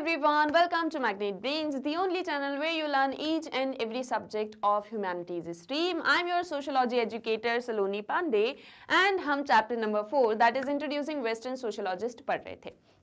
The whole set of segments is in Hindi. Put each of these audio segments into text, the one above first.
everyone, welcome to Magnet Brains, the only channel where you learn each and every subject of humanities stream. I'm your sociology educator Saloni Pandey and hum chapter number 4 that is introducing Western sociologist पढ़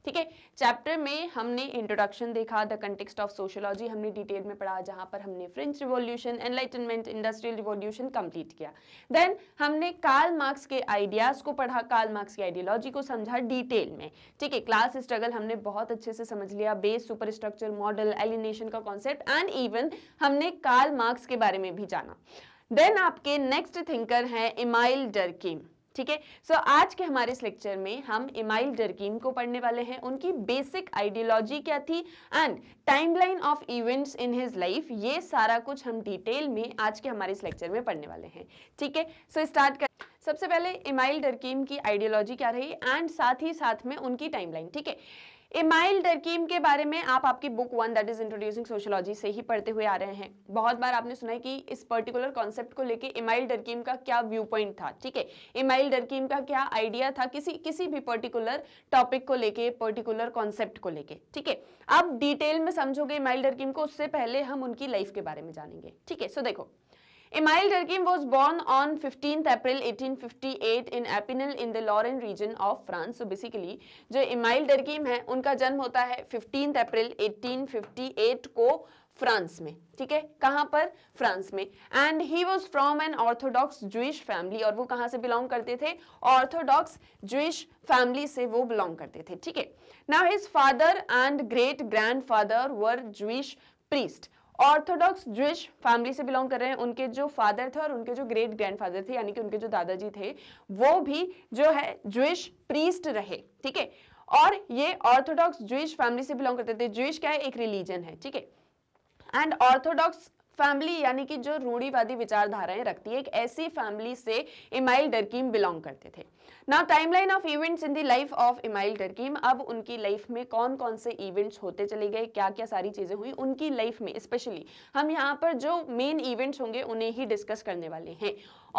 ठीक है चैप्टर में हमने इंट्रोडक्शन देखा द कंटेक्सट ऑफ सोशोलॉजी हमने डिटेल में पढ़ा जहां पर हमने French revolution enlightenment industrial revolution complete किया देन हमने कार्ल मार्क्स के आइडियाज़ को पढ़ा कार्ल मार्क्स की आइडियोलॉजी को समझा डिटेल में ठीक है क्लास स्ट्रगल हमने बहुत अच्छे से समझ लिया base super structure model alienation का कॉन्सेप्ट एंड इवन हमने कार्ल मार्क्स के बारे में भी जाना देन आपके नेक्स्ट थिंकर हैं इमाइल डरकिम ठीक है सो आज के हमारे इस लेक्चर में हम इमाइल डरकीम को पढ़ने वाले हैं उनकी बेसिक आइडियोलॉजी क्या थी and timeline of events in his life ये सारा कुछ हम डिटेल में आज के हमारे इस लेक्चर में पढ़ने वाले हैं ठीक है सो स्टार्ट कर सबसे पहले इमाइल डरकीम की आइडियोलॉजी क्या रही एंड साथ ही साथ में उनकी टाइमलाइन ठीक है इमाइल डरकीम के बारे में आप आपकी book one that is introducing sociology से ही पढ़ते हुए आ रहे हैं बहुत बार आपने सुना है कि इस पर्टिकुलर कॉन्सेप्ट को लेके इमाइल डरकीम का क्या व्यू पॉइंट था ठीक है इमाइल डरकीम का क्या आइडिया था किसी किसी भी पर्टिकुलर टॉपिक को लेके पर्टिकुलर कॉन्सेप्ट को लेके ठीक है आप डिटेल में समझोगे इमाइल डरकीम को उससे पहले हम उनकी लाइफ के बारे में जानेंगे ठीक है सो देखो Emile Durkheim was born on 15th April 1858 in Epinal in the Lorraine region of France. So basically जो Emile Durkheim है उनका जन्म होता है 15th April 1858 को फ्रांस में ठीक है कहाँ पर फ्रांस में and he was from an orthodox Jewish family और वो कहाँ से बिलोंग करते थे ऑर्थोडॉक्स जुइश फैमिली से वो बिलोंग करते थे ठीक है now his father and great grandfather were Jewish priest orthodox Jewish family से बिलोंग कर रहे हैं उनके जो फादर थे और उनके जो ग्रेट ग्रैंडफादर थे यानी कि उनके जो दादाजी थे वो भी जो है जूश प्रीस्ट रहे ठीक है और ये ऑर्थोडॉक्स जूश फैमिली से बिलोंग करते थे जूश क्या है एक रिलीजन है ठीक है एंड ऑर्थोडॉक्स फैमिली यानी कि जो रूढ़ीवादी विचारधाराएं रखती है एक ऐसी फैमिली से इमाइल डरकीम बिलोंग करते थे ना timeline of events in the life of Emile Durkheim अब उनकी लाइफ में कौन कौन से इवेंट्स होते चले गए क्या क्या सारी चीज़ें हुई उनकी लाइफ में स्पेशली हम यहाँ पर जो मेन इवेंट्स होंगे उन्हें ही डिस्कस करने वाले हैं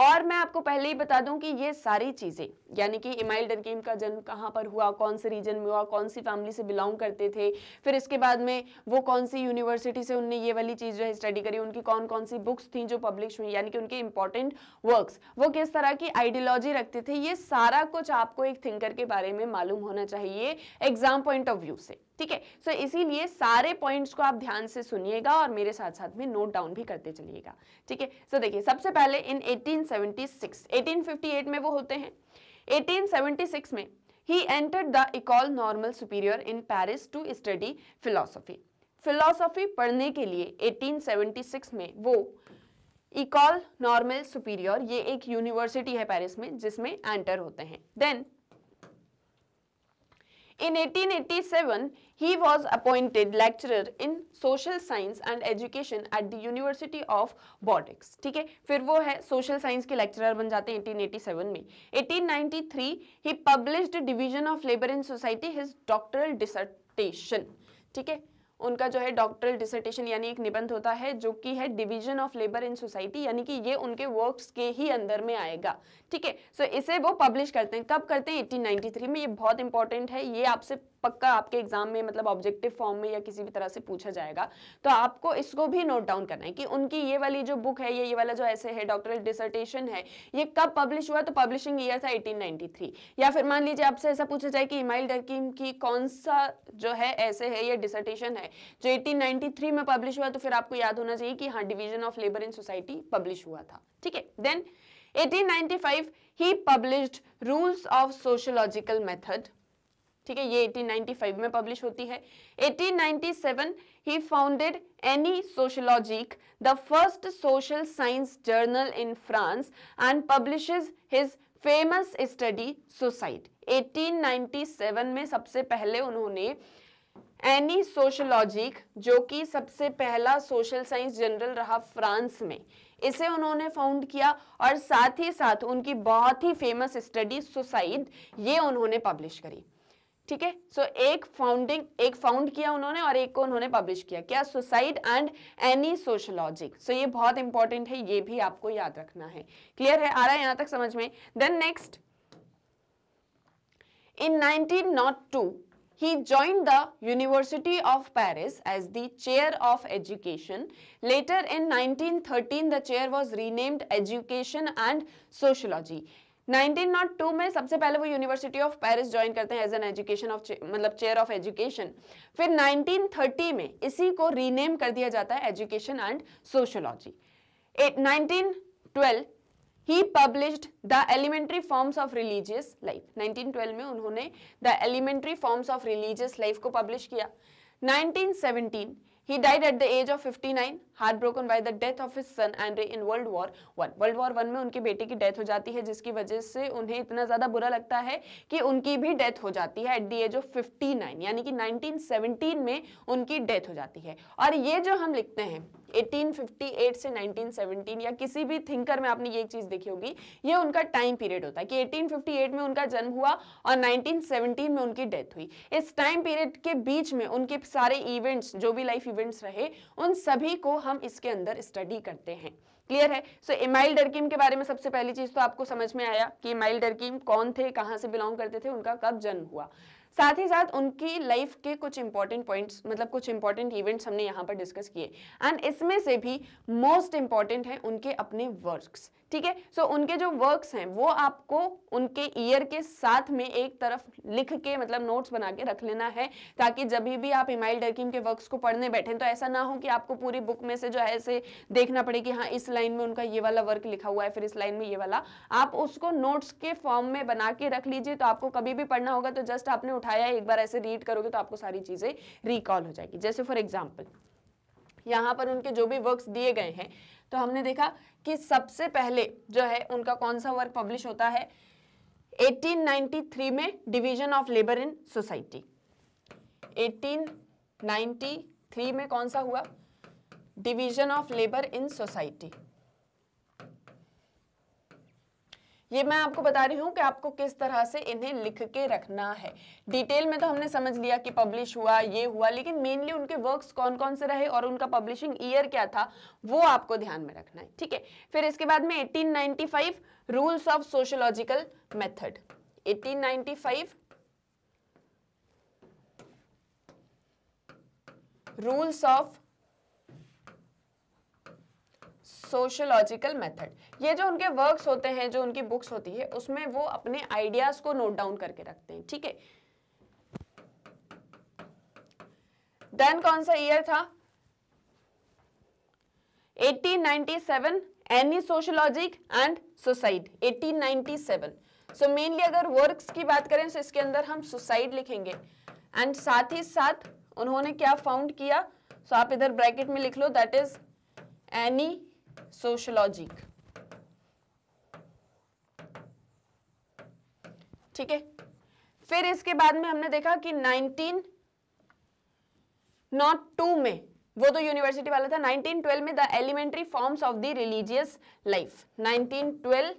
और मैं आपको पहले ही बता दूं कि ये सारी चीज़ें यानी कि इमाइल डरकीम का जन्म कहाँ पर हुआ कौन से रीजन में हुआ कौन सी फैमिली से बिलोंग करते थे फिर इसके बाद में वो कौन सी यूनिवर्सिटी से उनने ये वाली चीज़ जो है स्टडी करी उनकी कौन कौन सी बुक्स थी जो पब्लिश हुई यानी कि उनके इंपॉर्टेंट वर्क्स वो किस तरह की आइडियोलॉजी रखते थे ये सारी सारा कुछ आपको एक थिंकर के बारे में मालूम होना चाहिए एग्जाम पॉइंट ऑफ व्यू से ठीक है सो इसीलिए सारे पॉइंट्स को आप ध्यान से सुनिएगा और मेरे साथ साथ में नोट डाउन भी करते चलिएगा ठीक है सो देखिए सबसे पहले इन 1876 1858 में वो होते हैं 1876 में he entered the Ecole Normale Superieure in Paris to study philosophy philosophy पढ़ने के लिए 1876 में वो इकॉल नॉर्मल सुपीरियर ये एक यूनिवर्सिटी है पेरिस में जिसमें एंटर होते हैं then in 1887 he was appointed lecturer in social science and education at the university of Bordeaux ठीक है फिर वो है सोशल साइंस के लेक्चरर बन जाते हैं 1887 में 1893 he published division of labour in society his doctoral dissertation ठीक है उनका जो है डॉक्टरल डिसर्टेशन यानी एक निबंध होता है जो कि है division of labour in society यानी कि ये उनके वर्क्स के ही अंदर में आएगा ठीक है सो इसे वो पब्लिश करते हैं कब करते हैं 1893 में ये बहुत इंपॉर्टेंट है ये आपसे पक्का आपके एग्जाम में मतलब ऑब्जेक्टिव फॉर्म में या किसी भी तरह से पूछा जाएगा तो आपको इसको भी नोट डाउन करना है कि उनकी ये वाली जो बुक है ये ये वाला जो ऐसे है डॉक्टर डिसर्टेशन है ये कब पब्लिश हुआ तो पब्लिशिंग ईयर था 1893 या फिर मान लीजिए आपसे ऐसा पूछा जाए कि इमाइल डकीम की कौन सा जो है ऐसे है ये डिसर्टेशन है जो एटीन में पब्लिश हुआ तो फिर आपको याद होना चाहिए कि हाँ division of labour in society publish हुआ था ठीक है then 1895 he published rules of sociological method ठीक है ये 1895 में पब्लिश होती है 1897 he founded Annee Sociologique the first social science journal in France and publishes his famous study suicide 1897 में सबसे पहले उन्होंने एनी सोशोलॉजिक जो कि सबसे पहला सोशल साइंस जनरल रहा फ्रांस में इसे उन्होंने फाउंड किया और साथ ही साथ उनकी बहुत ही फेमस स्टडी सुसाइड ये उन्होंने पब्लिश करी ठीक है सो एक फाउंडिंग एक फाउंड किया उन्होंने और एक को उन्होंने पब्लिश किया क्या suicide and Annee sociology so ये बहुत इंपॉर्टेंट है ये भी आपको याद रखना है क्लियर है आ रहा है यहां तक समझ में then next in 1902 nought two he joined the university of Paris as the chair of education later in 1913 thirteen the chair was renamed education and sociology 1902 में सबसे पहले वो यूनिवर्सिटी ऑफ पेरिस ज्वाइन करते हैं एज एन एजुकेशन ऑफ मतलब चेयर ऑफ एजुकेशन फिर 1930 में इसी को रीनेम कर दिया जाता है education and sociology 1912 he published the elementary forms of religious life 1912 में उन्होंने the elementary forms of religious life को पब्लिश किया 1917 He died at the age of 59, heartbroken by the death of his son Andre in World War One. World War One में उनकी बेटी की death हो जाती है जिसकी वजह से उन्हें इतना ज़्यादा बुरा लगता है कि उनकी भी death हो जाती है at the age of 59, यानी कि 1917 में उनकी death हो जाती है और ये जो हम लिखते हैं 1858 से 1917 या किसी भी थिंकर में आपने ये एक चीज देखी होगी ये उनका टाइम पीरियड होता है कि 1858 में उनका जन्म हुआ और 1917 में उनकी डेथ हुई इस टाइम पीरियड के बीच में उनके सारे इवेंट्स जो भी लाइफ इवेंट्स रहे उन सभी को हम इसके अंदर स्टडी करते हैं क्लियर है सो so, इमाइल डरकीम के बारे में सबसे पहली चीज तो आपको समझ में आया कि इमाइल डरकीम कौन थे कहां से बिलोंग करते थे उनका कब जन्म हुआ साथ ही साथ उनकी लाइफ के कुछ इंपॉर्टेंट पॉइंट्स मतलब कुछ इंपॉर्टेंट इवेंट्स हमने यहाँ पर डिस्कस किए एंड इसमें से भी मोस्ट इंपॉर्टेंट हैं उनके अपने वर्क्स ठीक है सो उनके जो वर्क्स हैं वो आपको उनके ईयर के साथ में एक तरफ लिख के मतलब नोट्स बना के रख लेना है ताकि जब भी आप इमाइल डरकीम के वर्क्स को पढ़ने बैठे तो ऐसा ना हो कि आपको पूरी बुक में से जो है ऐसे देखना पड़े कि हाँ इस लाइन में उनका ये वाला वर्क लिखा हुआ है फिर इस लाइन में ये वाला आप उसको नोट्स के फॉर्म में बना के रख लीजिए तो आपको कभी भी पढ़ना होगा तो जस्ट आपने उठा उठाया एक बार ऐसे रीड करोगे तो आपको सारी चीज़ें रिकॉल हो जाएगी जैसे फॉर एग्जाम्पल यहाँ पर उनके जो भी वर्क दिए गए हैं तो हमने देखा कि सबसे पहले जो है उनका कौन सा वर्क पब्लिश होता है 1893 में division of labour in society 1893 में कौन सा हुआ division of labour in society ये मैं आपको बता रही हूँ कि आपको किस तरह से इन्हें लिख के रखना है डिटेल में तो हमने समझ लिया कि पब्लिश हुआ ये हुआ लेकिन मेनली उनके वर्क्स कौन कौन से रहे और उनका पब्लिशिंग ईयर क्या था वो आपको ध्यान में रखना है ठीक है फिर इसके बाद में 1895 rules of sociological method 1895 rules of sociological method ये जो उनके वर्क्स होते हैं जो उनकी बुक्स होती है उसमें वो अपने आइडियाज को नोट डाउन करके रखते हैं ठीक है देन कौन सा ईयर था 1897 Annee Sociologique and suicide 1897 so so mainly अगर वर्क्स की बात करें तो इसके अंदर हम सुसाइड लिखेंगे एंड साथ ही साथ उन्होंने क्या फाउंड किया सो so आप इधर ब्रैकेट में लिख लो दैट इज एनी सोशोलॉजी ठीक है फिर इसके बाद में हमने देखा कि 19 नॉट टू में वो तो यूनिवर्सिटी वाला था 1912 में the elementary forms of the religious life 1912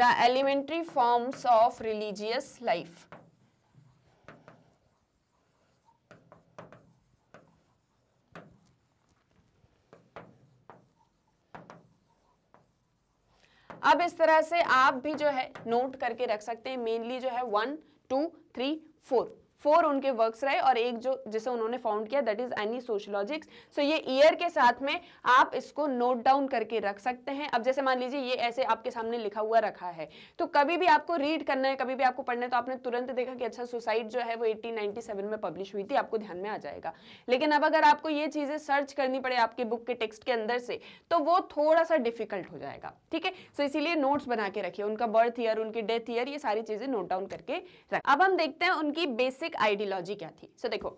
the elementary forms of religious life अब इस तरह से आप भी जो है नोट करके रख सकते हैं मेनली जो है one two three four four उनके वर्क्स रहे और एक जो जिसे उन्होंने फाउंड किया that is Annee sociologiques so ये ईयर के साथ में आप इसको नोट डाउन करके रख सकते हैं अब जैसे मान लीजिए ये ऐसे आपके सामने लिखा हुआ रखा है तो कभी भी आपको रीड करना है कभी भी आपको पढ़ना है तो आपने तुरंत देखा कि अच्छा सुसाइड जो है वो एटीन में पब्लिश हुई थी आपको ध्यान में आ जाएगा लेकिन अब अगर आपको ये चीज़ें सर्च करनी पड़े आपके बुक के टेक्स्ट के अंदर से तो वो थोड़ा सा डिफिकल्ट हो जाएगा ठीक है सो इसीलिए नोट्स बना के रखिए उनका बर्थ ईयर उनकी डेथ ईयर ये सारी चीज़ें नोट डाउन करके रख अब हम देखते हैं उनकी बेसिक सामाजिक आइडियोलॉजी क्या थी सो so, देखो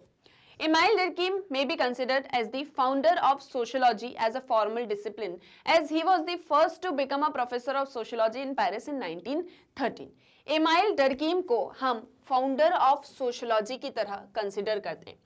Emil Durkheim may be considered as the founder of sociology as a formal discipline as he was the first to become a professor of sociology in Paris in 1913. Emil Durkheim को हम फाउंडर ऑफ सोशोलॉजी की तरह कंसिडर करते हैं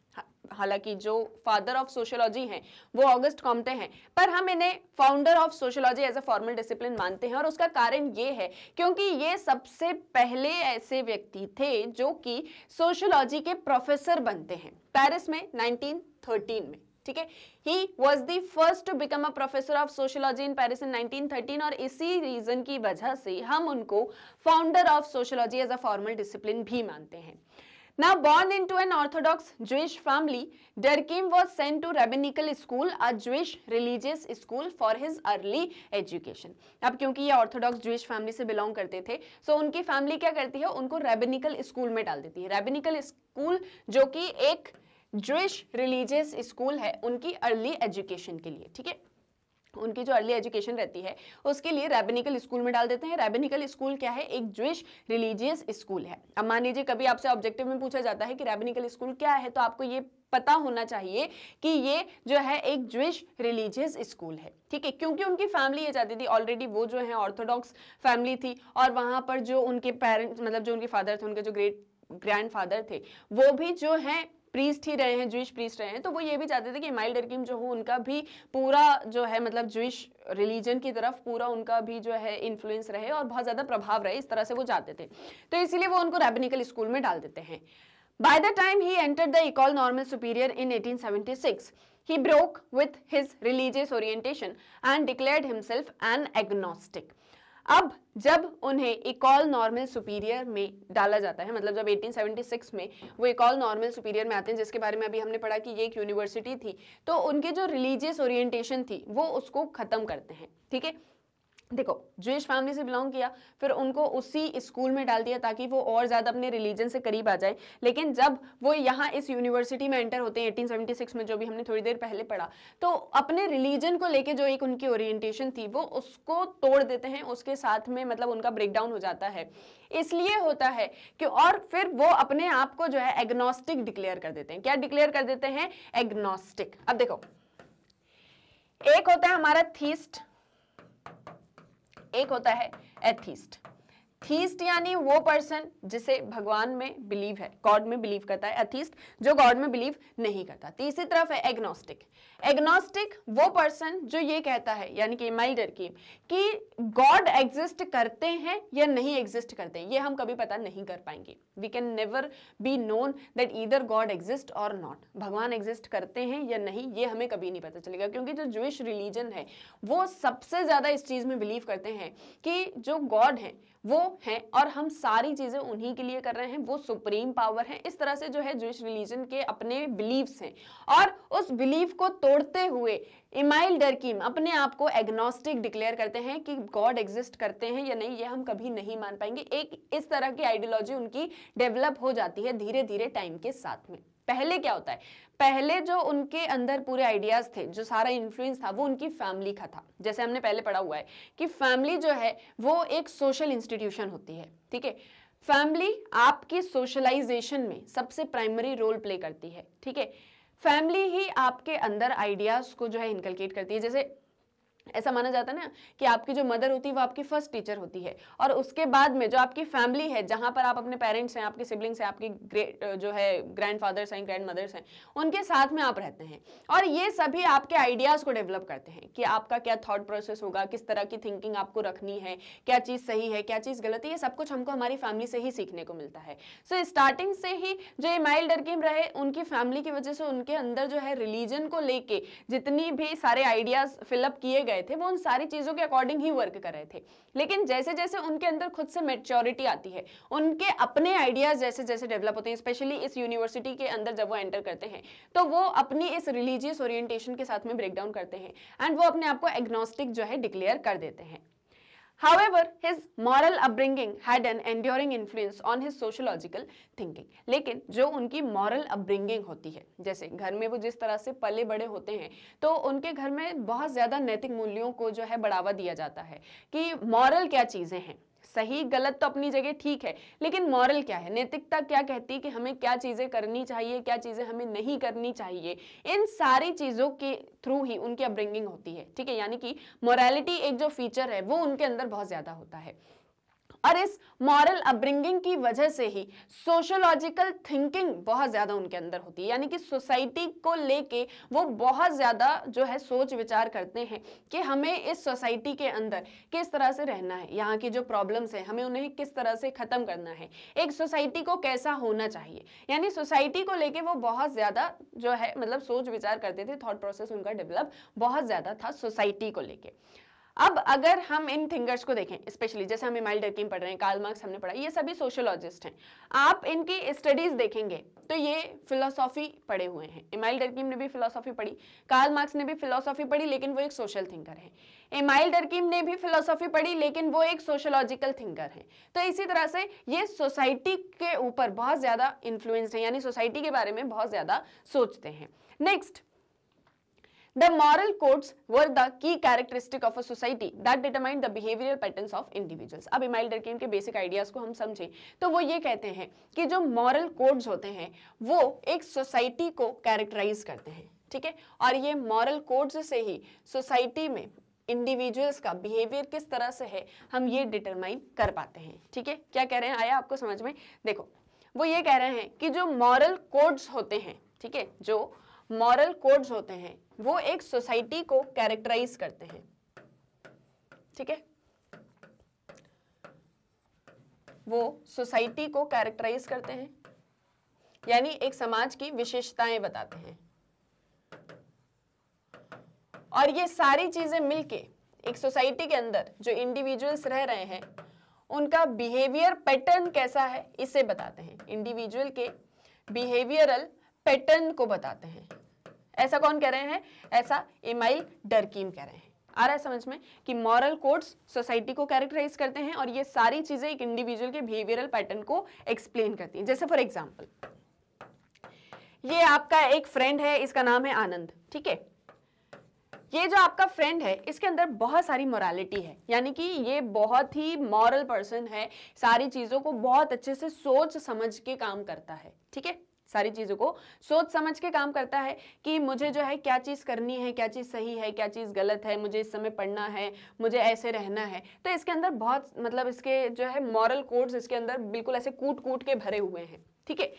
हालांकि जो फादर ऑफ सोशियोलॉजी हैं वो ऑगस्ट कॉमते हैं पर हम इन्हें founder of sociology as a formal discipline मानते हैं और उसका कारण ये है क्योंकि ये सबसे पहले ऐसे व्यक्ति थे जो कि सोशोलॉजी के प्रोफेसर बनते हैं पेरिस में 1913 में ठीक है he was the first to become a professor of sociology in Paris in 1913 और इसी रीजन की वजह से हम उनको founder of sociology as a formal discipline भी मानते हैं Now born into an Orthodox Jewish family, Derkim was sent to rabbinical school, a Jewish religious school for his early education. अब क्योंकि ये Orthodox Jewish family से belong करते थे, so उनकी family क्या करती है उनको rabbinical school में डाल देती है rabbinical school जो कि एक Jewish religious school है उनकी early education के लिए ठीक है उनकी जो अर्ली एजुकेशन रहती है उसके लिए रेबेनिकल स्कूल में डाल देते हैं रेबेनिकल स्कूल क्या है एक ज्विश रिलीजियस स्कूल है अब मान लीजिए कभी आपसे ऑब्जेक्टिव में पूछा जाता है कि रेबेनिकल स्कूल क्या है तो आपको ये पता होना चाहिए कि ये जो है एक ज्विश रिलीजियस स्कूल है ठीक है क्योंकि उनकी फैमिली ये चाहती थी ऑलरेडी वो जो है ऑर्थोडॉक्स फैमिली थी और वहाँ पर जो उनके पेरेंट्स मतलब जो उनके फादर थे उनके जो ग्रेट ग्रैंडफादर थे वो भी जो है प्रीस्ट ही रहे हैं जूश प्रीस्ट रहे हैं तो वो ये भी चाहते थे कि माइल डरकीम जो हो उनका भी पूरा जो है मतलब जूश रिलीजन की तरफ पूरा उनका भी जो है इन्फ्लुएंस रहे और बहुत ज़्यादा प्रभाव रहे इस तरह से वो चाहते थे तो इसीलिए वो उनको रेबनिकल स्कूल में डाल देते हैं by the time he enter the Ecole Normale Superieure in eighteen he broke with his religious orientation and declare himself an agnostic अब जब उन्हें इकॉल नॉर्मल सुपीरियर में डाला जाता है मतलब जब 1876 में वो इकॉल नॉर्मल सुपीरियर में आते हैं जिसके बारे में अभी हमने पढ़ा कि ये एक यूनिवर्सिटी थी तो उनके जो रिलीजियस ओरिएंटेशन थी वो उसको ख़त्म करते हैं ठीक है देखो जुइश फैमिली से बिलोंग किया फिर उनको उसी स्कूल में डाल दिया ताकि वो और ज़्यादा अपने रिलीजन से करीब आ जाए लेकिन जब वो यहाँ इस यूनिवर्सिटी में एंटर होते हैं 1876 में जो भी हमने थोड़ी देर पहले पढ़ा तो अपने रिलीजन को लेके जो एक उनकी ओरिएंटेशन थी वो उसको तोड़ देते हैं उसके साथ में मतलब उनका ब्रेकडाउन हो जाता है इसलिए होता है कि और फिर वो अपने आप को जो है एग्नोस्टिक डिक्लेयर कर देते हैं क्या डिक्लेयर कर देते हैं एग्नोस्टिक अब देखो एक होता है हमारा थीस्ट एक होता है एथीस्ट थीस्ट यानी वो पर्सन जिसे भगवान में बिलीव है गॉड में बिलीव करता है अथीस्ट जो गॉड में बिलीव नहीं करता तीसरी तरफ है एग्नोस्टिक एग्नोस्टिक वो पर्सन जो ये कहता है यानी कि माइल्डर की कि गॉड एग्जिस्ट करते हैं या नहीं एग्जिस्ट करते हैं ये हम कभी पता नहीं कर पाएंगे we can never be known that either God exist और नॉट भगवान एग्जिस्ट करते हैं या नहीं ये हमें कभी नहीं पता चलेगा क्योंकि जो जुइश रिलीजन है वो सबसे ज़्यादा इस चीज़ में बिलीव करते हैं कि जो गॉड है वो है और हम सारी चीज़ें उन्हीं के लिए कर रहे हैं वो सुप्रीम पावर है इस तरह से जो है जुइश रिलीजन के अपने बिलीव्स हैं और उस बिलीव को तो तोड़ते हुए इमाइल डरकीम अपने आप को एग्नोस्टिक डिक्लेयर करते हैं कि गॉड एग्जिस्ट करते हैं या नहीं ये हम कभी नहीं मान पाएंगे एक इस तरह की आइडियोलॉजी उनकी डेवलप हो जाती है धीरे धीरे टाइम के साथ में पहले क्या होता है पहले जो उनके अंदर पूरे आइडियाज थे जो सारा इन्फ्लुएंस था वो उनकी फैमिली का था जैसे हमने पहले पढ़ा हुआ है कि फैमिली जो है वो एक सोशल इंस्टीट्यूशन होती है ठीक है फैमिली आपकी सोशलाइजेशन में सबसे प्राइमरी रोल प्ले करती है ठीक है फैमिली ही आपके अंदर आइडियाज़ को जो है इनकलकेट करती है जैसे ऐसा माना जाता है ना कि आपकी जो मदर होती है वो आपकी फर्स्ट टीचर होती है और उसके बाद में जो आपकी फैमिली है जहां पर आप अपने पेरेंट्स हैं आपके सिबलिंग्स हैं आपकी ग्रेट जो है ग्रैंड फादर्स हैं ग्रैंड मदर्स हैं उनके साथ में आप रहते हैं और ये सभी आपके आइडियाज़ को डेवलप करते हैं कि आपका क्या थाट प्रोसेस होगा किस तरह की थिंकिंग आपको रखनी है क्या चीज़ सही है क्या चीज़ गलत है ये सब कुछ हमको हमारी फैमिली से ही सीखने को मिलता है सो so, स्टार्टिंग से ही जो ये माइल्ड डरकीम रहे उनकी फैमिली की वजह से उनके अंदर जो है रिलीजन को लेके जितनी भी सारे आइडियाज़ फिलअप किए गए रहे थे वो उन सारी चीज़ों के अकॉर्डिंग ही वर्क कर रहे थे लेकिन जैसे जैसे उनके अंदर खुद से मेच्योरिटी आती है उनके अपने आइडियाज़ जैसे जैसे डेवलप होते हैं स्पेशली इस यूनिवर्सिटी के अंदर जब वो एंटर करते हैं तो वो अपनी इस रिलीजियस ओरिएंटेशन के साथ में ब्रेकडाउन करते हैं एंड वो अपने आप को एग्नोस्टिक जो है डिक्लेयर कर देते हैं However, his moral upbringing had an enduring influence on his sociological thinking. लेकिन जो उनकी moral upbringing होती है जैसे घर में वो जिस तरह से पले बड़े होते हैं तो उनके घर में बहुत ज़्यादा नैतिक मूल्यों को जो है बढ़ावा दिया जाता है कि moral क्या चीज़ें हैं सही गलत तो अपनी जगह ठीक है लेकिन मॉरल क्या है नैतिकता क्या कहती है कि हमें क्या चीज़ें करनी चाहिए क्या चीज़ें हमें नहीं करनी चाहिए इन सारी चीज़ों के थ्रू ही उनकी अपब्रिंगिंग होती है ठीक है यानी कि मॉरलिटी एक जो फीचर है वो उनके अंदर बहुत ज़्यादा होता है और इस मॉरल अपब्रिंगिंग की वजह से ही सोशोलॉजिकल थिंकिंग बहुत ज़्यादा उनके अंदर होती है यानी कि सोसाइटी को लेके वो बहुत ज़्यादा जो है सोच विचार करते हैं कि हमें इस सोसाइटी के अंदर किस तरह से रहना है यहाँ की जो प्रॉब्लम्स है हमें उन्हें किस तरह से ख़त्म करना है एक सोसाइटी को कैसा होना चाहिए यानी सोसाइटी को लेके वो बहुत ज़्यादा जो है मतलब सोच विचार करते थे थॉट प्रोसेस उनका डेवलप बहुत ज़्यादा था सोसाइटी को लेकर अब अगर हम इन थिंकर्स को देखें स्पेशली जैसे हम इमाइल डरकिन पढ़ रहे हैं कार्ल मार्क्स हमने पढ़ा ये सभी सोशोलॉजिस्ट हैं आप इनकी स्टडीज देखेंगे तो ये फिलोसॉफी पढ़े हुए हैं इमाइल डरकिम ने भी फिलोसॉफी पढ़ी कार्ल मार्क्स ने भी फिलोसॉफी पढ़ी लेकिन वो एक सोशल थिंकर है इमाइल डरकिम ने भी फिलोसॉफी पढ़ी लेकिन वो एक सोशोलॉजिकल थिंकर है तो इसी तरह से ये सोसाइटी के ऊपर बहुत ज़्यादा इन्फ्लुएंस है यानी सोसाइटी के बारे में बहुत ज़्यादा सोचते हैं next The moral codes were the key characteristic of a society that determined the behavioral patterns of individuals. अब इमाइल डरकेन के बेसिक आइडियाज को हम समझें तो वो ये कहते हैं कि जो मॉरल कोड्स होते हैं वो एक सोसाइटी को कैरेक्टराइज करते हैं ठीक है और ये मॉरल कोड्स से ही सोसाइटी में इंडिविजुअल्स का बिहेवियर किस तरह से है हम ये डिटरमाइन कर पाते हैं ठीक है क्या कह रहे हैं आया आपको समझ में देखो वो ये कह रहे हैं कि जो मॉरल कोड्स होते हैं ठीक है जो मॉरल कोड्स होते हैं वो एक सोसाइटी को कैरेक्टराइज करते हैं ठीक है वो सोसाइटी को कैरेक्टराइज करते हैं यानी एक समाज की विशेषताएं बताते हैं और ये सारी चीजें मिलके एक सोसाइटी के अंदर जो इंडिविजुअल्स रह रहे हैं उनका बिहेवियर पैटर्न कैसा है इसे बताते हैं इंडिविजुअल के बिहेवियरल पैटर्न को बताते हैं ऐसा कौन कह रहे हैं ऐसा एमाइल डरकीम कह रहे हैं आ रहा है समझ में कि मॉरल कोड्स सोसाइटी को कैरेक्टराइज करते हैं और ये सारी चीज़ें एक इंडिविजुअल के बिहेवियरल पैटर्न को एक्सप्लेन करती हैं जैसे फॉर एग्जांपल ये आपका एक फ्रेंड है इसका नाम है आनंद ठीक है ये जो आपका फ्रेंड है इसके अंदर बहुत सारी मोरालिटी है यानी कि ये बहुत ही मॉरल पर्सन है सारी चीज़ों को बहुत अच्छे से सोच समझ के काम करता है ठीक है सारी चीज़ों को सोच समझ के काम करता है कि मुझे जो है क्या चीज़ करनी है क्या चीज़ सही है क्या चीज़ गलत है मुझे इस समय पढ़ना है मुझे ऐसे रहना है तो इसके अंदर बहुत मतलब इसके जो है मॉरल कोड्स इसके अंदर बिल्कुल ऐसे कूट कूट के भरे हुए हैं ठीक है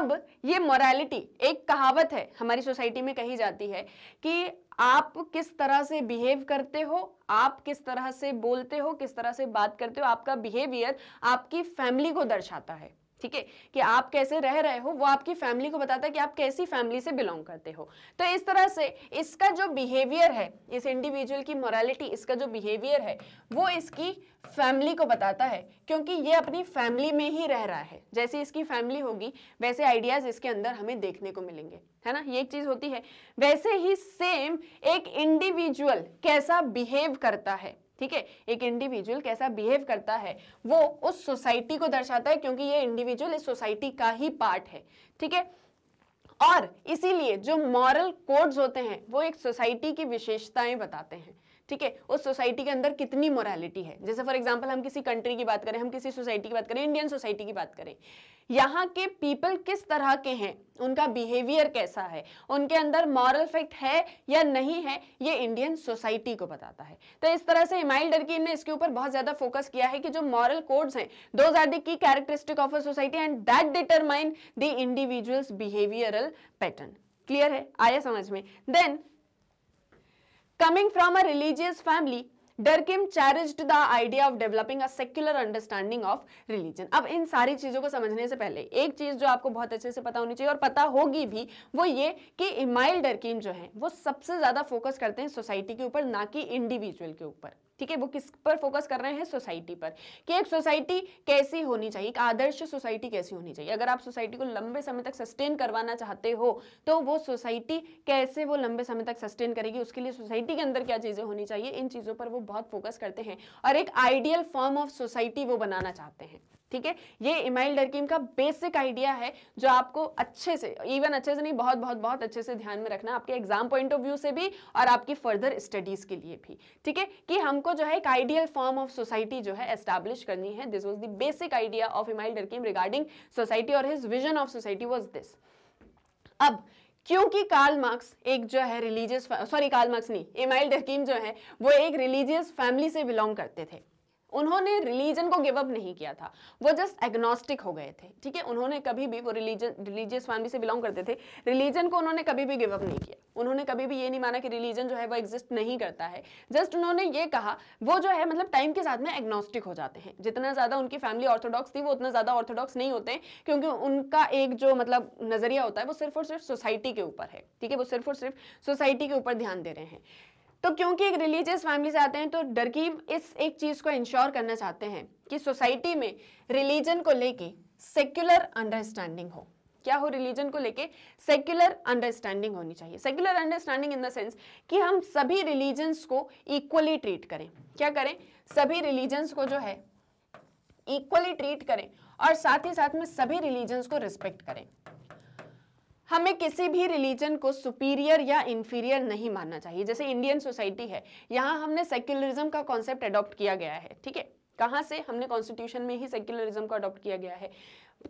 अब ये मोरालिटी एक कहावत है हमारी सोसाइटी में कही जाती है कि आप किस तरह से बिहेव करते हो आप किस तरह से बोलते हो किस तरह से बात करते हो आपका बिहेवियर आपकी फैमिली को दर्शाता है ठीक है कि आप कैसे रह रहे हो वो आपकी फैमिली को बताता है कि आप कैसी फैमिली से बिलोंग करते हो तो इस तरह से इसका जो बिहेवियर है इस इंडिविजुअल की मोरालिटी इसका जो बिहेवियर है वो इसकी फैमिली को बताता है क्योंकि ये अपनी फैमिली में ही रह रहा है जैसे इसकी फैमिली होगी वैसे आइडियाज़ इसके अंदर हमें देखने को मिलेंगे है ना ये एक चीज़ होती है वैसे ही सेम एक इंडिविजुअल कैसा बिहेव करता है ठीक है एक इंडिविजुअल कैसा बिहेव करता है वो उस सोसाइटी को दर्शाता है क्योंकि ये इंडिविजुअल इस सोसाइटी का ही पार्ट है ठीक है और इसीलिए जो मॉरल कोड्स होते हैं वो एक सोसाइटी की विशेषताएं बताते हैं ठीक है उस सोसाइटी के अंदर कितनी मोरालिटी है जैसे फॉर एग्जाम्पल हम किसी कंट्री की बात करें हम किसी सोसाइटी की बात करें इंडियन सोसाइटी की बात करें यहाँ के पीपल किस तरह के हैं उनका बिहेवियर कैसा है उनके अंदर मॉरल फैक्ट है या नहीं है ये इंडियन सोसाइटी को बताता है तो इस तरह से इमाइल डरकी ने इसके ऊपर बहुत ज्यादा फोकस किया है कि जो मॉरल कोड्स हैं दो ज्यादा की characteristic of a society and that determine the individuals behavioural pattern clear है आया समझ में then Coming from a religious family, Durkheim cherished the idea of developing a secular understanding of religion अब इन सारी चीज़ों को समझने से पहले एक चीज़ जो आपको बहुत अच्छे से पता होनी चाहिए और पता होगी भी वो ये कि इमाइल डरकिम जो है वो सबसे ज़्यादा फोकस करते हैं सोसाइटी के ऊपर ना कि इंडिविजुअल के ऊपर ठीक है वो किस पर फोकस कर रहे हैं सोसाइटी पर कि एक सोसाइटी कैसी होनी चाहिए एक आदर्श सोसाइटी कैसी होनी चाहिए अगर आप सोसाइटी को लंबे समय तक सस्टेन करवाना चाहते हो तो वो सोसाइटी कैसे वो लंबे समय तक सस्टेन करेगी उसके लिए सोसाइटी के अंदर क्या चीज़ें होनी चाहिए इन चीज़ों पर वो बहुत फोकस करते हैं और एक आइडियल फॉर्म ऑफ सोसाइटी वो बनाना चाहते हैं ठीक है ये इमाइल डरकीम का बेसिक आइडिया है जो आपको अच्छे से इवन अच्छे से नहीं बहुत बहुत बहुत अच्छे से ध्यान में रखना आपके एग्जाम पॉइंट ऑफ व्यू से भी और आपकी फर्दर स्टडीज के लिए भी ठीक है कि हमको जो है एक आइडियल फॉर्म ऑफ सोसाइटी जो है एस्टैब्लिश करनी है this was the basic idea of Emile Durkheim regarding society और his vision of society was this अब क्योंकि कार्ल मार्क्स एक जो है रिलीजियस सॉरी कार्ल मार्क्स नहीं इमाइल डरकीम जो है वो एक रिलीजियस फैमिली से बिलोंग करते थे उन्होंने रिलीजन को गिव अप नहीं किया था वो जस्ट एग्नोस्टिक हो गए थे ठीक है उन्होंने कभी भी वो रिलीजन रिलीजियस फैमिली से बिलोंग करते थे रिलीजन को उन्होंने कभी भी गिव अप नहीं किया उन्होंने कभी भी ये नहीं माना कि रिलीजन जो है वो एग्जिस्ट नहीं करता है जस्ट उन्होंने ये कहा वो जो है मतलब टाइम के साथ में एग्नोस्टिक हो जाते हैं जितना ज़्यादा उनकी फैमिली ऑर्थोडॉक्स थी वो उतना ज़्यादा ऑर्थोडॉक्स नहीं होते क्योंकि उनका एक जो मतलब नज़रिया होता है वो सिर्फ और सिर्फ सोसाइटी के ऊपर है ठीक है वो सिर्फ और सिर्फ सोसाइटी के ऊपर ध्यान दे रहे हैं तो क्योंकि एक रिलीजियस फैमिली से आते हैं तो डरकीब इस एक चीज़ को इंश्योर करना चाहते हैं कि सोसाइटी में रिलीजन को लेके सेक्युलर अंडरस्टैंडिंग हो क्या हो रिलीजन को लेके सेक्युलर अंडरस्टैंडिंग होनी चाहिए secular understanding in the sense कि हम सभी रिलीजन्स को इक्वली ट्रीट करें क्या करें सभी रिलीजन्स को जो है इक्वली ट्रीट करें और साथ ही साथ में सभी रिलीजन्स को रिस्पेक्ट करें हमें किसी भी रिलीजन को सुपीरियर या इन्फीरियर नहीं मानना चाहिए जैसे इंडियन सोसाइटी है यहाँ हमने सेक्युलरिज्म का कॉन्सेप्ट अडॉप्ट किया गया है ठीक है कहाँ से हमने कॉन्स्टिट्यूशन में ही सेक्युलरिज्म को अडॉप्ट किया गया है